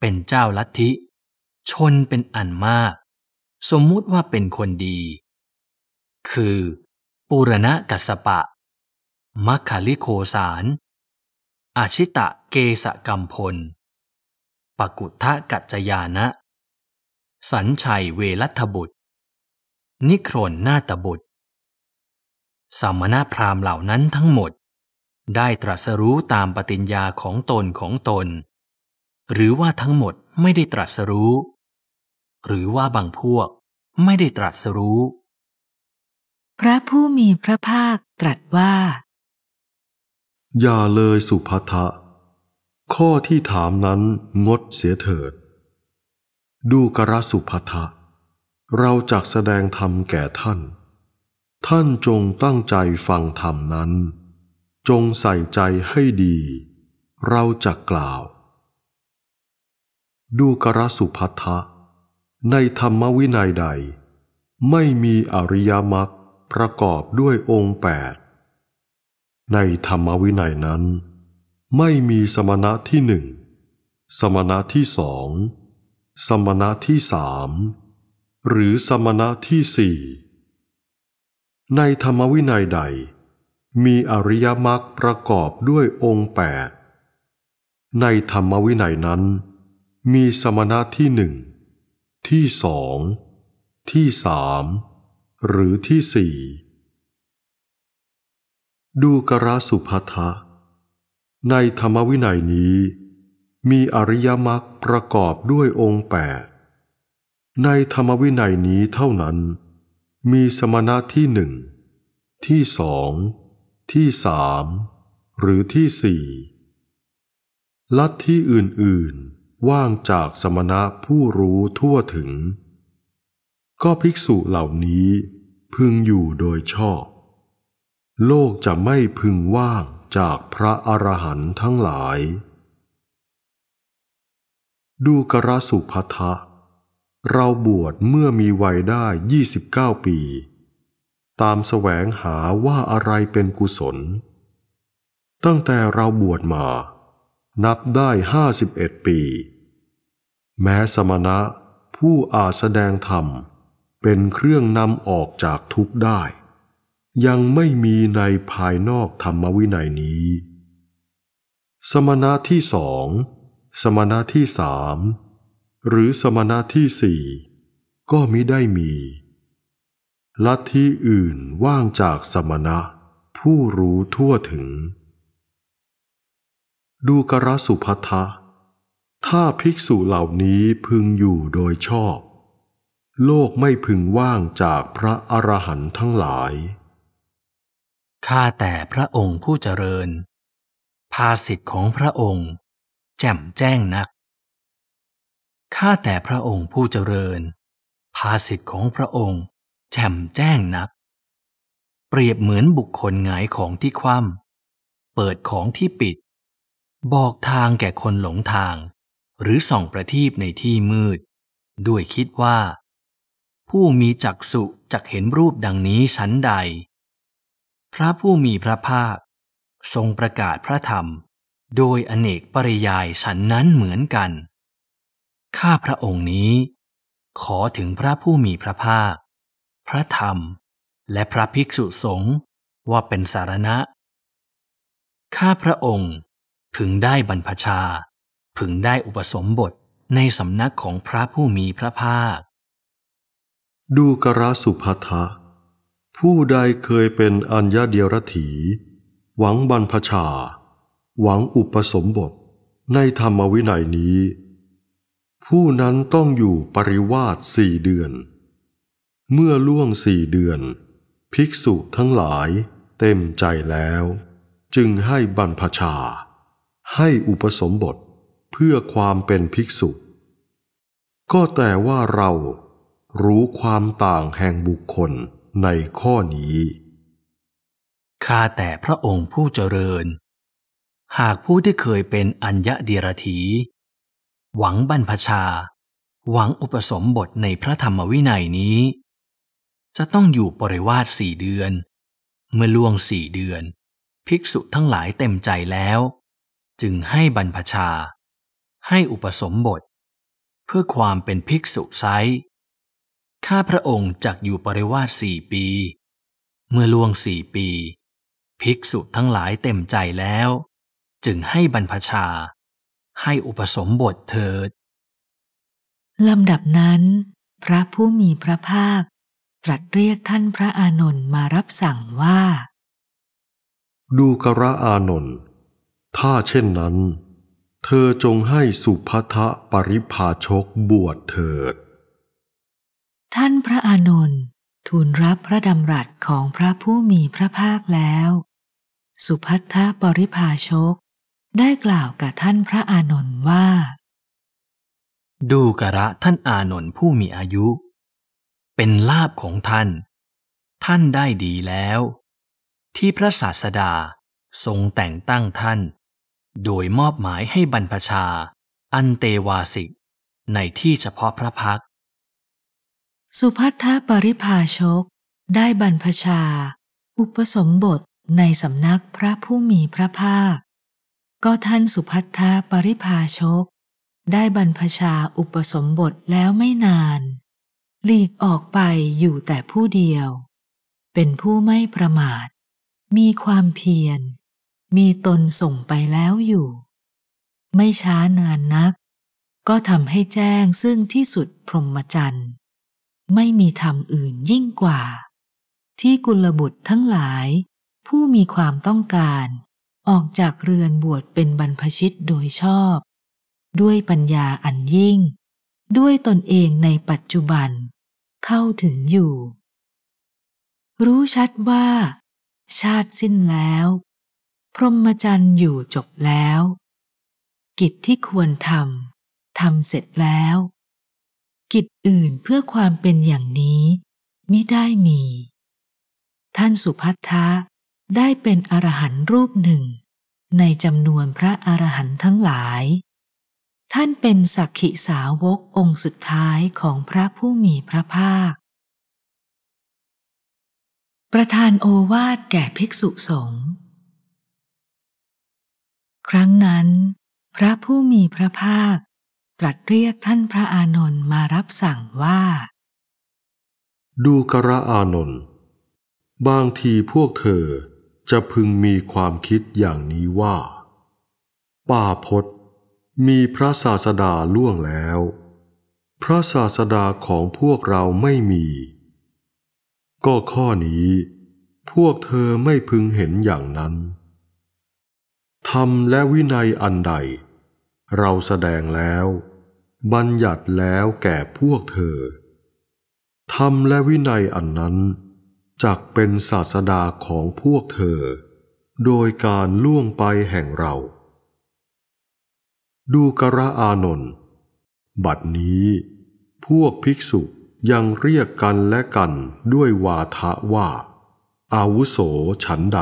เป็นเจ้าลัทธิ ชนเป็นอันมาก สมมุติว่าเป็นคนดี คือปุรณะกัสปะมัคคลิโคสาร อาชิตะเกสกัมพลปกุทธกัจจยานะสัญชัยเวรัตบุตร นิครนนาตบุตรสมณพราหมณ์เหล่านั้นทั้งหมดได้ตรัสรู้ตามปฏิญญาของตนของตน หรือว่าทั้งหมดไม่ได้ตรัสรู้ หรือว่าบางพวกไม่ได้ตรัสรู้ พระผู้มีพระภาคตรัสว่า อย่าเลยสุภัทะข้อที่ถามนั้นงดเสียเถิด ดูกระสุภัทะ เราจักแสดงธรรมแก่ท่าน ท่านจงตั้งใจฟังธรรมนั้น จงใส่ใจให้ดี เราจะกล่าว ดูกระสุภัทะในธรรมวินัยใด ไม่มีอริยมรรคประกอบด้วยองค์แปดในธรรมวินัยนั้นไม่มีสมณะที่หนึ่งสมณะที่สองสมณะที่สามหรือสมณะที่สี่ในธรรมวินัยใด มีอริยมรรคประกอบด้วยองค์แปดในธรรมวินัยนั้น มีสมณะที่หนึ่งที่สองที่สามหรือที่สี่ดูกระสุภัทะในธรรมวินัยนี้มีอริยมรรคประกอบด้วยองค์แปดในธรรมวินัยนี้เท่านั้นมีสมณะที่หนึ่งที่สองที่สามหรือที่สี่ลัทธิอื่น ๆว่างจากสมณะผู้รู้ทั่วถึง ก็ภิกษุเหล่านี้พึงอยู่โดยชอบ โลกจะไม่พึงว่างจากพระอรหันต์ทั้งหลาย ดูกระสุพัทะ เราบวชเมื่อมีวัยได้ 29 ปี ตามแสวงหาว่าอะไรเป็นกุศล ตั้งแต่เราบวชมา นับได้ห้าสิบเอ็ดปี แม้สมณะผู้อาจแสดงธรรมเป็นเครื่องนำออกจากทุกข์ได้ยังไม่มีในภายนอกธรรมวินัยนี้ สมณะที่สอง สมณะที่สาม หรือสมณะที่สี่ ก็มิได้มี ลัทธิอื่นว่างจากสมณะผู้รู้ทั่วถึง ดูกระสุพัทะถ้าภิกษุเหล่านี้พึงอยู่โดยชอบ โลกไม่พึงว่างจากพระอรหันต์ทั้งหลายข้าแต่พระองค์ผู้เจริญ ภาสิทธิ์ของพระองค์แจ่มแจ้งนักข้าแต่พระองค์ผู้เจริญ ภาสิทธิ์ของพระองค์แจ่มแจ้งนัก เปรียบเหมือนบุคคลหงายของที่คว่ำเปิดของที่ปิด บอกทางแก่คนหลงทาง หรือส่องประทีปในที่มืด ด้วยคิดว่า ผู้มีจักษุจักเห็นรูปดังนี้ชั้นใดพระผู้มีพระภาค ทรงประกาศพระธรรม โดยอเนกปริยายฉันนั้นเหมือนกัน ข้าพระองค์นี้ขอถึงพระผู้มีพระภาค พระธรรม และพระภิกษุสงฆ์ว่าเป็นสารณะ ข้าพระองค์ พึงได้บรรพชา พึงได้อุปสมบทในสำนักของพระผู้มีพระภาค ดูกระสุภัทะผู้ใดเคยเป็นอัญญาเดียรถี หวังบรรพชา หวังอุปสมบทในธรรมวินัยนี้ ผู้นั้นต้องอยู่ปริวาสสี่เดือน เมื่อล่วงสี่เดือน ภิกษุทั้งหลายเต็มใจแล้ว จึงให้บรรพชา ให้อุปสมบทเพื่อความเป็นภิกษุ ก็แต่ว่าเรารู้ความต่างแห่งบุคคลในข้อนี้ ข้าแต่พระองค์ผู้เจริญ หากผู้ที่เคยเป็นอัญญเดีรถี หวังบรรพชา หวังอุปสมบทในพระธรรมวินัยนี้ จะต้องอยู่ปริวาสสี่เดือน เมื่อล่วงสี่เดือน ภิกษุทั้งหลายเต็มใจแล้ว จึงให้บรรพชา ให้อุปสมบท เพื่อความเป็นภิกษุไซข้าพระองค์จักอยู่ปริวาสสี่ปี เมื่อล่วงสี่ปี ภิกษุทั้งหลายเต็มใจแล้ว จึงให้บรรพชา ให้อุปสมบทเถิดลำดับนั้น พระผู้มีพระภาคตรัสเรียกท่านพระอานนท์มารับสั่งว่า ดูกระอานนท์ถ้าเช่นนั้น เธอจงให้สุภะทะปริภาชกบวชเถิดท่านพระอานนท์ทูลรับพระดำรัสของพระผู้มีพระภาคแล้ว สุพัทธปริภาชก ได้กล่าวกับท่านพระอานนท์ว่า ดูกระท่านอานนท์ผู้มีอายุ เป็นลาบของท่าน ท่านได้ดีแล้ว ที่พระศาสดาทรงแต่งตั้งท่าน โดยมอบหมายให้บรรพชา อันเตวาสิกในที่เฉพาะพระพักสุพัทธปริภาชก ได้บรรพชา อุปสมบทในสำนักพระผู้มีพระภาค ก็ท่านสุพัทธปริภาชก ได้บรรพชาอุปสมบทแล้วไม่นานหลีกออกไปอยู่แต่ผู้เดียว เป็นผู้ไม่ประมาท มีความเพียร มีตนส่งไปแล้วอยู่ ไม่ช้านานนัก ก็ทำให้แจ้งซึ่งที่สุดพรหมจรรย์ไม่มีธรรมอื่นยิ่งกว่า ที่กุลบุตรทั้งหลาย ผู้มีความต้องการ ออกจากเรือนบวชเป็นบรรพชิตโดยชอบ ด้วยปัญญาอันยิ่ง ด้วยตนเองในปัจจุบันเข้าถึงอยู่ รู้ชัดว่า ชาติสิ้นแล้ว พรหมจรรย์อยู่จบแล้ว กิจที่ควรทำทำเสร็จแล้วกิจอื่นเพื่อความเป็นอย่างนี้ มิได้มี ท่านสุพัทธะได้เป็นอรหันต์รูปหนึ่ง ในจำนวนพระอรหันต์ทั้งหลาย ท่านเป็นสักขิสาวกองค์สุดท้ายของพระผู้มีพระภาค ประธานโอวาทแก่ภิกษุสงฆ์ ครั้งนั้นพระผู้มีพระภาคตรัสเรียกท่านพระอานนท์มารับสั่งว่า ดูกระอานนท์บางทีพวกเธอจะพึงมีความคิดอย่างนี้ว่าป่าพศมีพระศาสดาล่วงแล้ว พระศาสดาของพวกเราไม่มี ก็ข้อนี้พวกเธอไม่พึงเห็นอย่างนั้น ธรรมและวินัยอันใดเราแสดงแล้วบัญญัติแล้วแก่พวกเธอธรรมและวินัยอันนั้น จักเป็นศาสดาของพวกเธอ โดยการล่วงไปแห่งเรา ดูกระอานนบัดนี้ พวกภิกษุยังเรียกกันและกันด้วยวาทะว่า อาวุโสฉันใด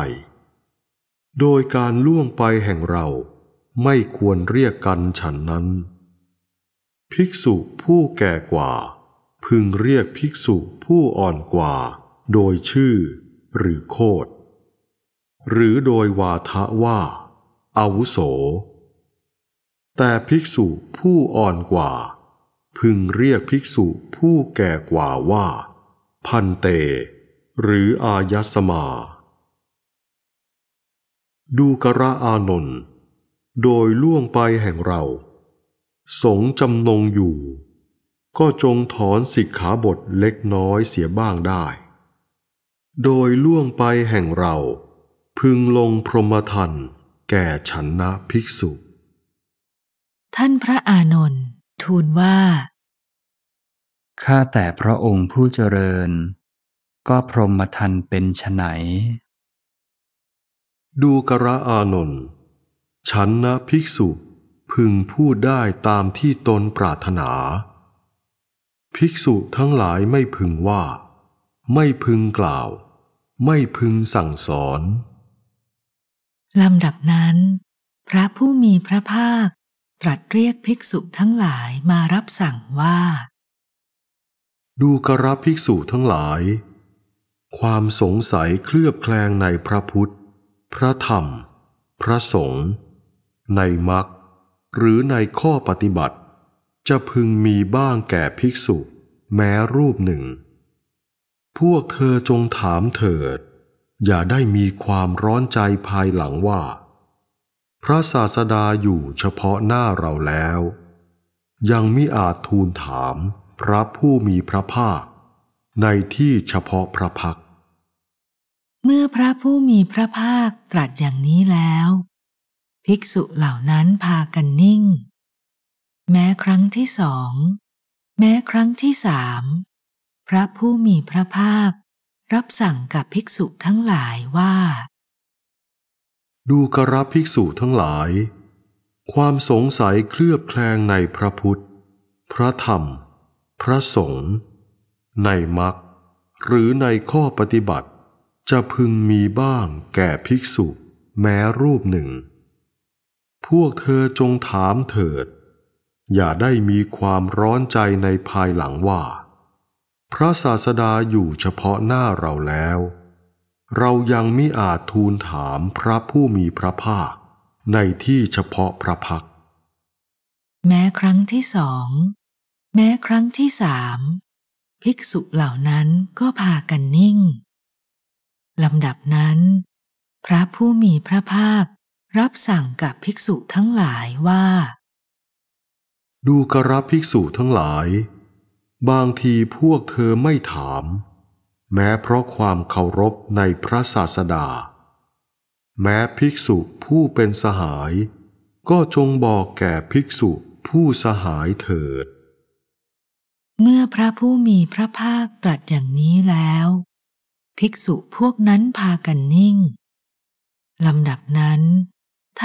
โดยการล่วงไปแห่งเราไม่ควรเรียกกันฉันนั้น ภิกษุผู้แก่กว่า พึงเรียกภิกษุผู้อ่อนกว่า โดยชื่อหรือโคด หรือโดยวาทะว่าอาวุโส แต่ภิกษุผู้อ่อนกว่า พึงเรียกภิกษุผู้แก่กว่าว่าพันเต หรืออายสมา ดูกระอานนท์โดยล่วงไปแห่งเรา สงจำนงอยู่ ก็จงถอนสิกขาบทเล็กน้อยเสียบ้างได้ โดยล่วงไปแห่งเรา พึงลงพรหมทันแก่ฉันนะภิกษุ ท่านพระอานนท์ทูลว่า ข้าแต่พระองค์ผู้เจริญ ก็พรหมทันเป็นไฉนดูกระอานนท์ฉันนะภิกษุพึงพูดได้ตามที่ตนปรารถนา ภิกษุทั้งหลายไม่พึงว่า ไม่พึงกล่าว ไม่พึงสั่งสอน ลำดับนั้น พระผู้มีพระภาคตรัสเรียกภิกษุทั้งหลายมารับสั่งว่า ดูกระภิกษุทั้งหลาย ความสงสัยเคลือบแคลงในพระพุทธ พระธรรม พระสงฆ์ในมรรคหรือในข้อปฏิบัติ จะพึงมีบ้างแก่ภิกษุแม้รูปหนึ่ง พวกเธอจงถามเถิด อย่าได้มีความร้อนใจภายหลังว่า พระศาสดาอยู่เฉพาะหน้าเราแล้ว ยังมิอาจทูลถามพระผู้มีพระภาค ในที่เฉพาะพระพัก เมื่อพระผู้มีพระภาคตรัสอย่างนี้แล้วภิกษุเหล่านั้นพากันนิ่ง แม้ครั้งที่สอง แม้ครั้งที่สาม พระผู้มีพระภาครับสั่งกับภิกษุทั้งหลายว่า ดูกระภิกษุทั้งหลาย ความสงสัยเคลือบแคลงในพระพุทธ พระธรรม พระสงฆ์ ในมรรคหรือในข้อปฏิบัติ จะพึงมีบ้างแก่ภิกษุ แม้รูปหนึ่งพวกเธอจงถามเถิด อย่าได้มีความร้อนใจในภายหลังว่า พระศาสดาอยู่เฉพาะหน้าเราแล้ว เรายังมิอาจทูลถามพระผู้มีพระภาคในที่เฉพาะพระพัก แม้ครั้งที่สอง แม้ครั้งที่สาม ภิกษุเหล่านั้นก็พากันนิ่งลำดับนั้น พระผู้มีพระภาครับสั่งกับภิกษุทั้งหลายว่า ดูกระภิกษุทั้งหลาย บางทีพวกเธอไม่ถาม แม้เพราะความเคารพในพระศาสดา แม้ภิกษุผู้เป็นสหาย ก็จงบอกแก่ภิกษุผู้สหายเถิด เมื่อพระผู้มีพระภาคตรัสอย่างนี้แล้ว ภิกษุพวกนั้นพากันนิ่ง ลำดับนั้น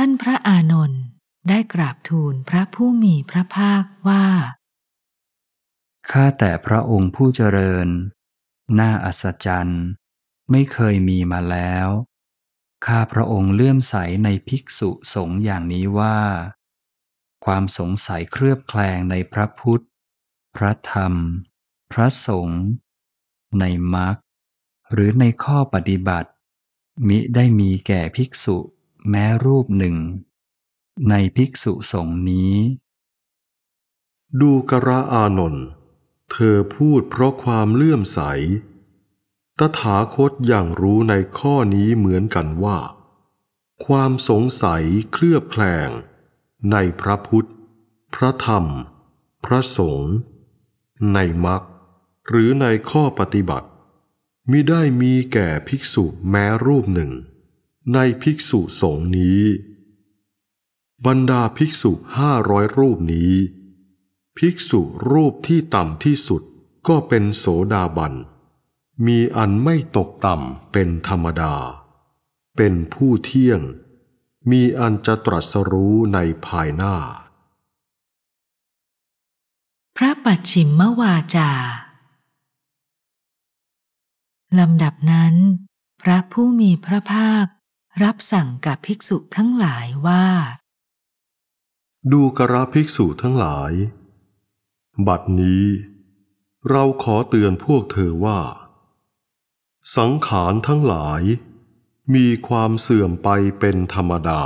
ท่านพระอานนท์ได้กราบทูลพระผู้มีพระภาคว่า ข้าแต่พระองค์ผู้เจริญน่าอัศจรรย์ ไม่เคยมีมาแล้ว ข้าพระองค์เลื่อมใสในภิกษุสงฆ์อย่างนี้ว่า ความสงสัยเครือบแคลงในพระพุทธ พระธรรม พระสงฆ์ในมรรคหรือในข้อปฏิบัติ มิได้มีแก่ภิกษุแม้รูปหนึ่ง ในภิกษุสงฆ์นี้ ดูกระอานนท์เธอพูดเพราะความเลื่อมใส ตถาคตอย่างรู้ในข้อนี้เหมือนกันว่า ความสงสัยเคลือบแคลง ในพระพุทธ พระธรรม พระสงฆ์ในมรรคหรือในข้อปฏิบัติมิได้มีแก่ภิกษุแม้รูปหนึ่งในภิกษุสงฆ์นี้ บรรดาภิกษุห้าร้อยรูปนี้ ภิกษุรูปที่ต่ำที่สุดก็เป็นโสดาบัน มีอันไม่ตกต่ำเป็นธรรมดา เป็นผู้เที่ยง มีอันจะตรัสรู้ในภายหน้า พระปัจฉิมวาจา ลำดับนั้น พระผู้มีพระภาครับสั่งกับภิกษุทั้งหลายว่า ดูกระภิกษุทั้งหลาย บัดนี้เราขอเตือนพวกเธอว่า สังขารทั้งหลายมีความเสื่อมไปเป็นธรรมดา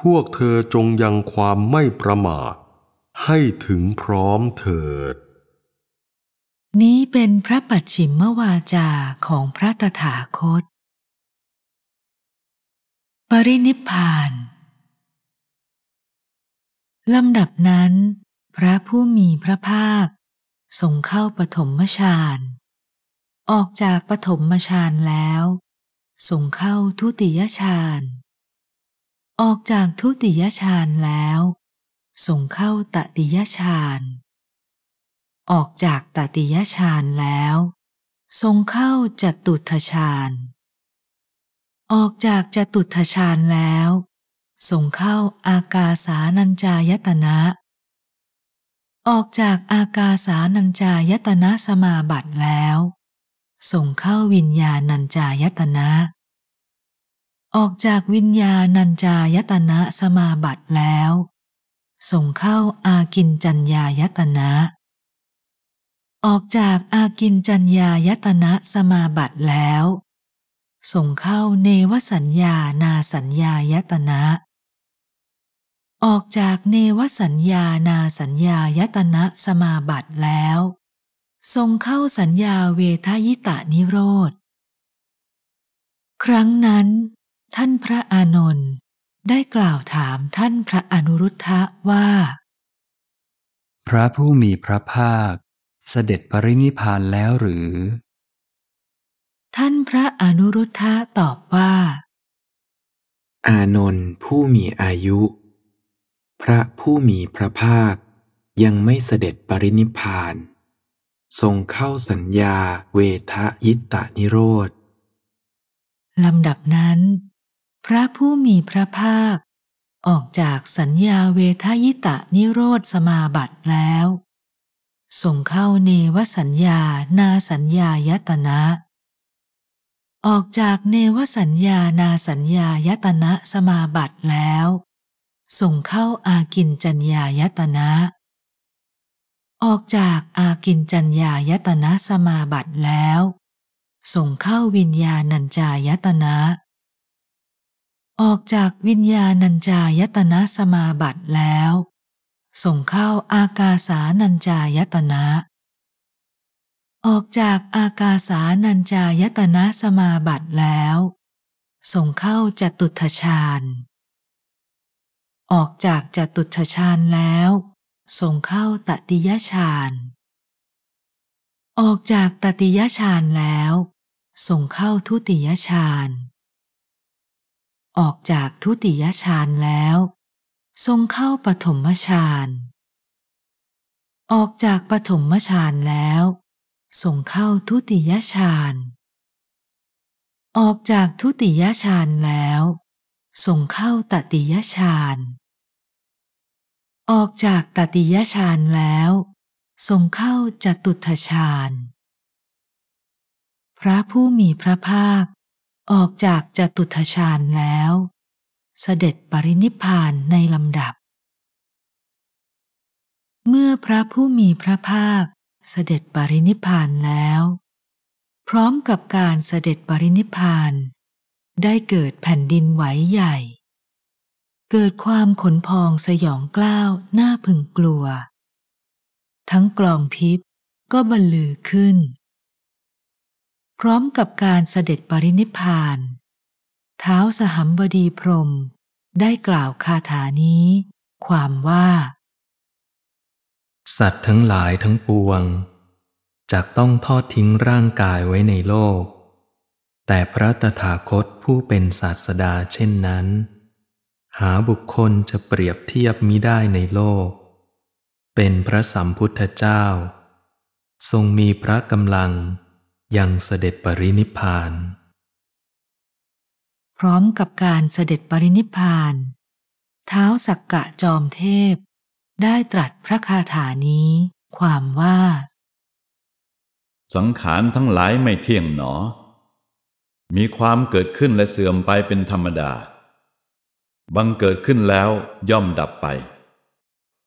พวกเธอจงยังความไม่ประมาทให้ถึงพร้อมเถิด นี้เป็นพระปัจฉิมวาจาของพระตถาคตปรินิพานลำดับนั้น พระผู้มีพระภาค ทรงเข้าปฐมฌานออกจากปฐมฌานแล้วทรงเข้าทุติยฌานออกจากทุติยฌานแล้วทรงเข้าตติยฌานออกจากตติยฌานแล้ว ทรงเข้าจตุทฌานออกจากจตุทชานแล้วส่งเข้าอากาสานัญจายตนะ ออกจากอากาสานัญจายตนะสมาบัติแล้วส่งเข้าวิญญาณัญจายตนะ ออกจากวิญญาณัญจายตนะสมาบัติแล้วส่งเข้าอากินจัญญายตนะ ออกจากอากินจัญญายตนะสมาบัติแล้วส่งเข้าเนวสัญญานาสัญญายตนะ ออกจากเนวสัญญานาสัญญายตนะสมาบัติแล้ว ทรงเข้าสัญญาเวทายตานิโรธครั้งนั้น ท่านพระอานนท์ได้กล่าวถามท่านพระอนุรุทธะว่า พระผู้มีพระภาค เสด็จปรินิพานแล้วหรือท่านพระอนุรุทธะตอบว่า อานนท์ผู้มีอายุ พระผู้มีพระภาคยังไม่เสด็จปรินิพาน ทรงเข้าสัญญาเวทะยิตะนิโรธ ลำดับนั้น พระผู้มีพระภาค ออกจากสัญญาเวทายตะนิโรธสมาบัติแล้วส่งเข้าเนวสัญญานาสัญญายตนะออกจากเนวสัญญานาสัญญายตนะสมาบัติแล้ว ส่งเข้าอากินจัญญายตนะ ออกจากอากินจัญญายตนะสมาบัติแล้ว ส่งเข้าวิญญาณัญจายตนะ ออกจากวิญญาณัญจายตนะสมาบัติแล้ว ส่งเข้าอากาสานัญจายตนะออกจากอากาสานัญจายตนะสมาบัติแล้วส่งเข้าจตุทชาญ ออกจากจตุทชาญแล้วส่งเข้าตติยชาญ ออกจากตติยชาญแล้วส่งเข้าทุติยชาญ ออกจากทุติยชาญแล้วส่งเข้าปฐมฌานออกจากปฐมฌานแล้วส่งเข้าทุติยฌานออกจากทุติยฌานแล้ว ส่งเข้าตติยฌานออกจากตติยฌานแล้ว ส่งเข้าจตุทฌานพระผู้มีพระภาค ออกจากจตุทฌานแล้ว เสด็จปรินิพานในลำดับ เมื่อพระผู้มีพระภาคเสด็จปรินิพานแล้ว พร้อมกับการเสด็จปรินิพาน ได้เกิดแผ่นดินไหวใหญ่ เกิดความขนพองสยองกล้าวน่าพึงกลัว ทั้งกลองทิพย์ก็บรรลือขึ้น พร้อมกับการเสด็จปรินิพาน เท้าสหัมบดีพรมได้กล่าวคาถานี้ ความว่าสัตว์ทั้งหลายทั้งปวงจักต้องทอดทิ้งร่างกายไว้ในโลก แต่พระตถาคตผู้เป็นศาสดาเช่นนั้น หาบุคคลจะเปรียบเทียบมิได้ในโลก เป็นพระสัมพุทธเจ้า ทรงมีพระกำลัง ยังเสด็จปรินิพาน พร้อมกับการเสด็จปรินิพาน เท้าสักกะจอมเทพได้ตรัสพระคาถานี้ ความว่า สังขารทั้งหลายไม่เที่ยงหนอ มีความเกิดขึ้นและเสื่อมไปเป็นธรรมดา บังเกิดขึ้นแล้วย่อมดับไป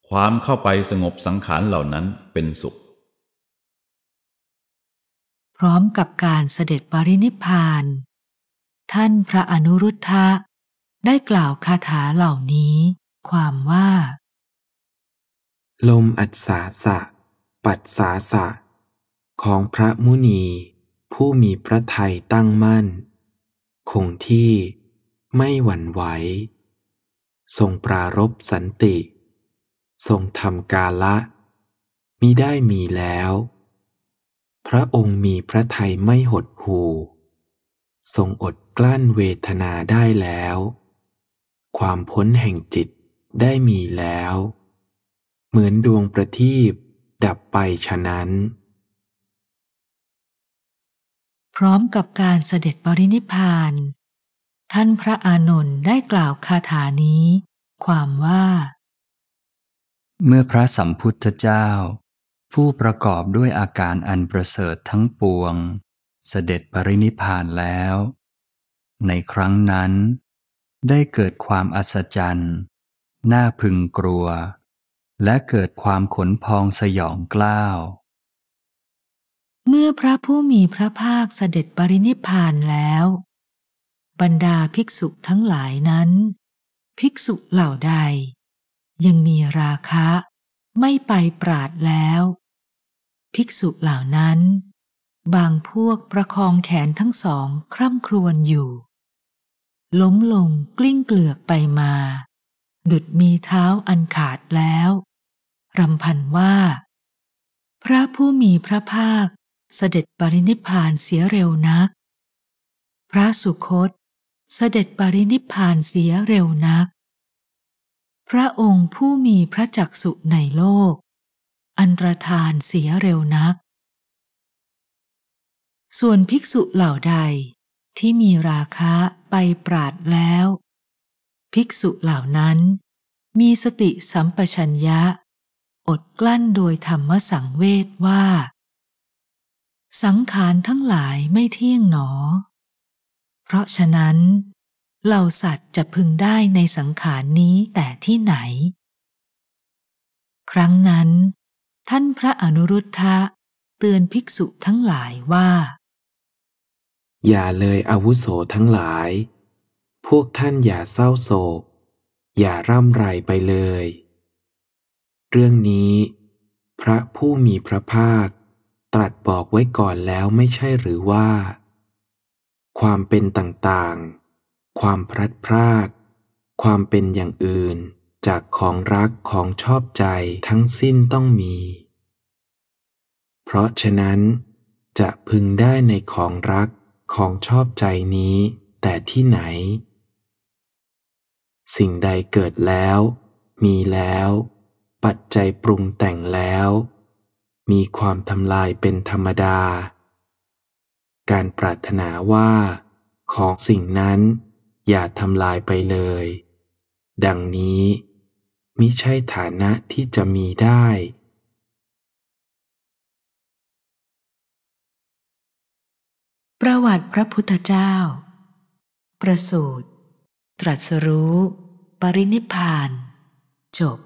ความเข้าไปสงบสังขารเหล่านั้นเป็นสุข พร้อมกับการเสด็จปรินิพานท่านพระอนุรุทธะได้กล่าวคาถาเหล่านี้ ความว่าลมอัดสาสะ ปัดสาสะ ของพระมุนี ผู้มีพระไทยตั้งมั่น คงที่ไม่หวั่นไหวทรงปรารบสันติ ทรงทำกาละมิได้มีแล้ว พระองค์มีพระไทยไม่หดหูทรงอดกลั้นเวทนาได้แล้ว ความพ้นแห่งจิตได้มีแล้วเหมือนดวงประทีปดับไปฉะนั้น พร้อมกับการเสด็จปรินิพานท่านพระอานนท์ได้กล่าวคาถานี้ ความว่า เมื่อพระสัมพุทธเจ้า ผู้ประกอบด้วยอาการอันประเสริฐทั้งปวง เสด็จปรินิพานแล้ว ในครั้งนั้น ได้เกิดความอัศจรรย์น่าพึงกลัวและเกิดความขนพองสยองกล้าว เมื่อพระผู้มีพระภาคเสด็จปรินิพานแล้ว บรรดาภิกษุทั้งหลายนั้น ภิกษุเหล่าใด ยังมีราคะไม่ไปปราดแล้ว ภิกษุเหล่านั้น บางพวกประคองแขนทั้งสองคร่ำครวญอยู่ ล้มลงกลิ้งเกลือกไปมาดุดมีเท้าอันขาดแล้วรำพันว่า พระผู้มีพระภาคเสด็จปรินิพานเสียเร็วนัก พระสุคต เสด็จปรินิพานเสียเร็วนัก พระองค์ผู้มีพระจักสุในโลกอันตรธานเสียเร็วนัก ส่วนภิกษุเหล่าใดที่มีราคะไปปราดแล้วภิกษุเหล่านั้นมีสติสัมปชัญญะ อดกลั้นโดยธรรมสังเวทว่า สังขารทั้งหลายไม่เที่ยงหนอ เพราะฉะนั้นเหล่าสัตว์จะพึงได้ในสังขารนี้แต่ที่ไหน ครั้งนั้น ท่านพระอนุรุทธะเตือนภิกษุทั้งหลายว่า อย่าเลยอาวุโสทั้งหลายพวกท่านอย่าเศร้าโศก อย่าร่ำไรไปเลย เรื่องนี้ พระผู้มีพระภาคตรัสบอกไว้ก่อนแล้วไม่ใช่หรือว่า ความเป็นต่าง ๆ ความพลัดพราก ความเป็นอย่างอื่นจากของรักของชอบใจทั้งสิ้นต้องมี เพราะฉะนั้นจะพึงได้ในของรักของชอบใจนี้แต่ที่ไหนสิ่งใดเกิดแล้ว มีแล้วปัจจัยปรุงแต่งแล้ว มีความทำลายเป็นธรรมดา การปรารถนาว่าของสิ่งนั้นอย่าทำลายไปเลย ดังนี้มิใช่ฐานะที่จะมีได้ ประวัติพระพุทธเจ้า ประสูตรตรัสรู้ ปรินิพาน จบ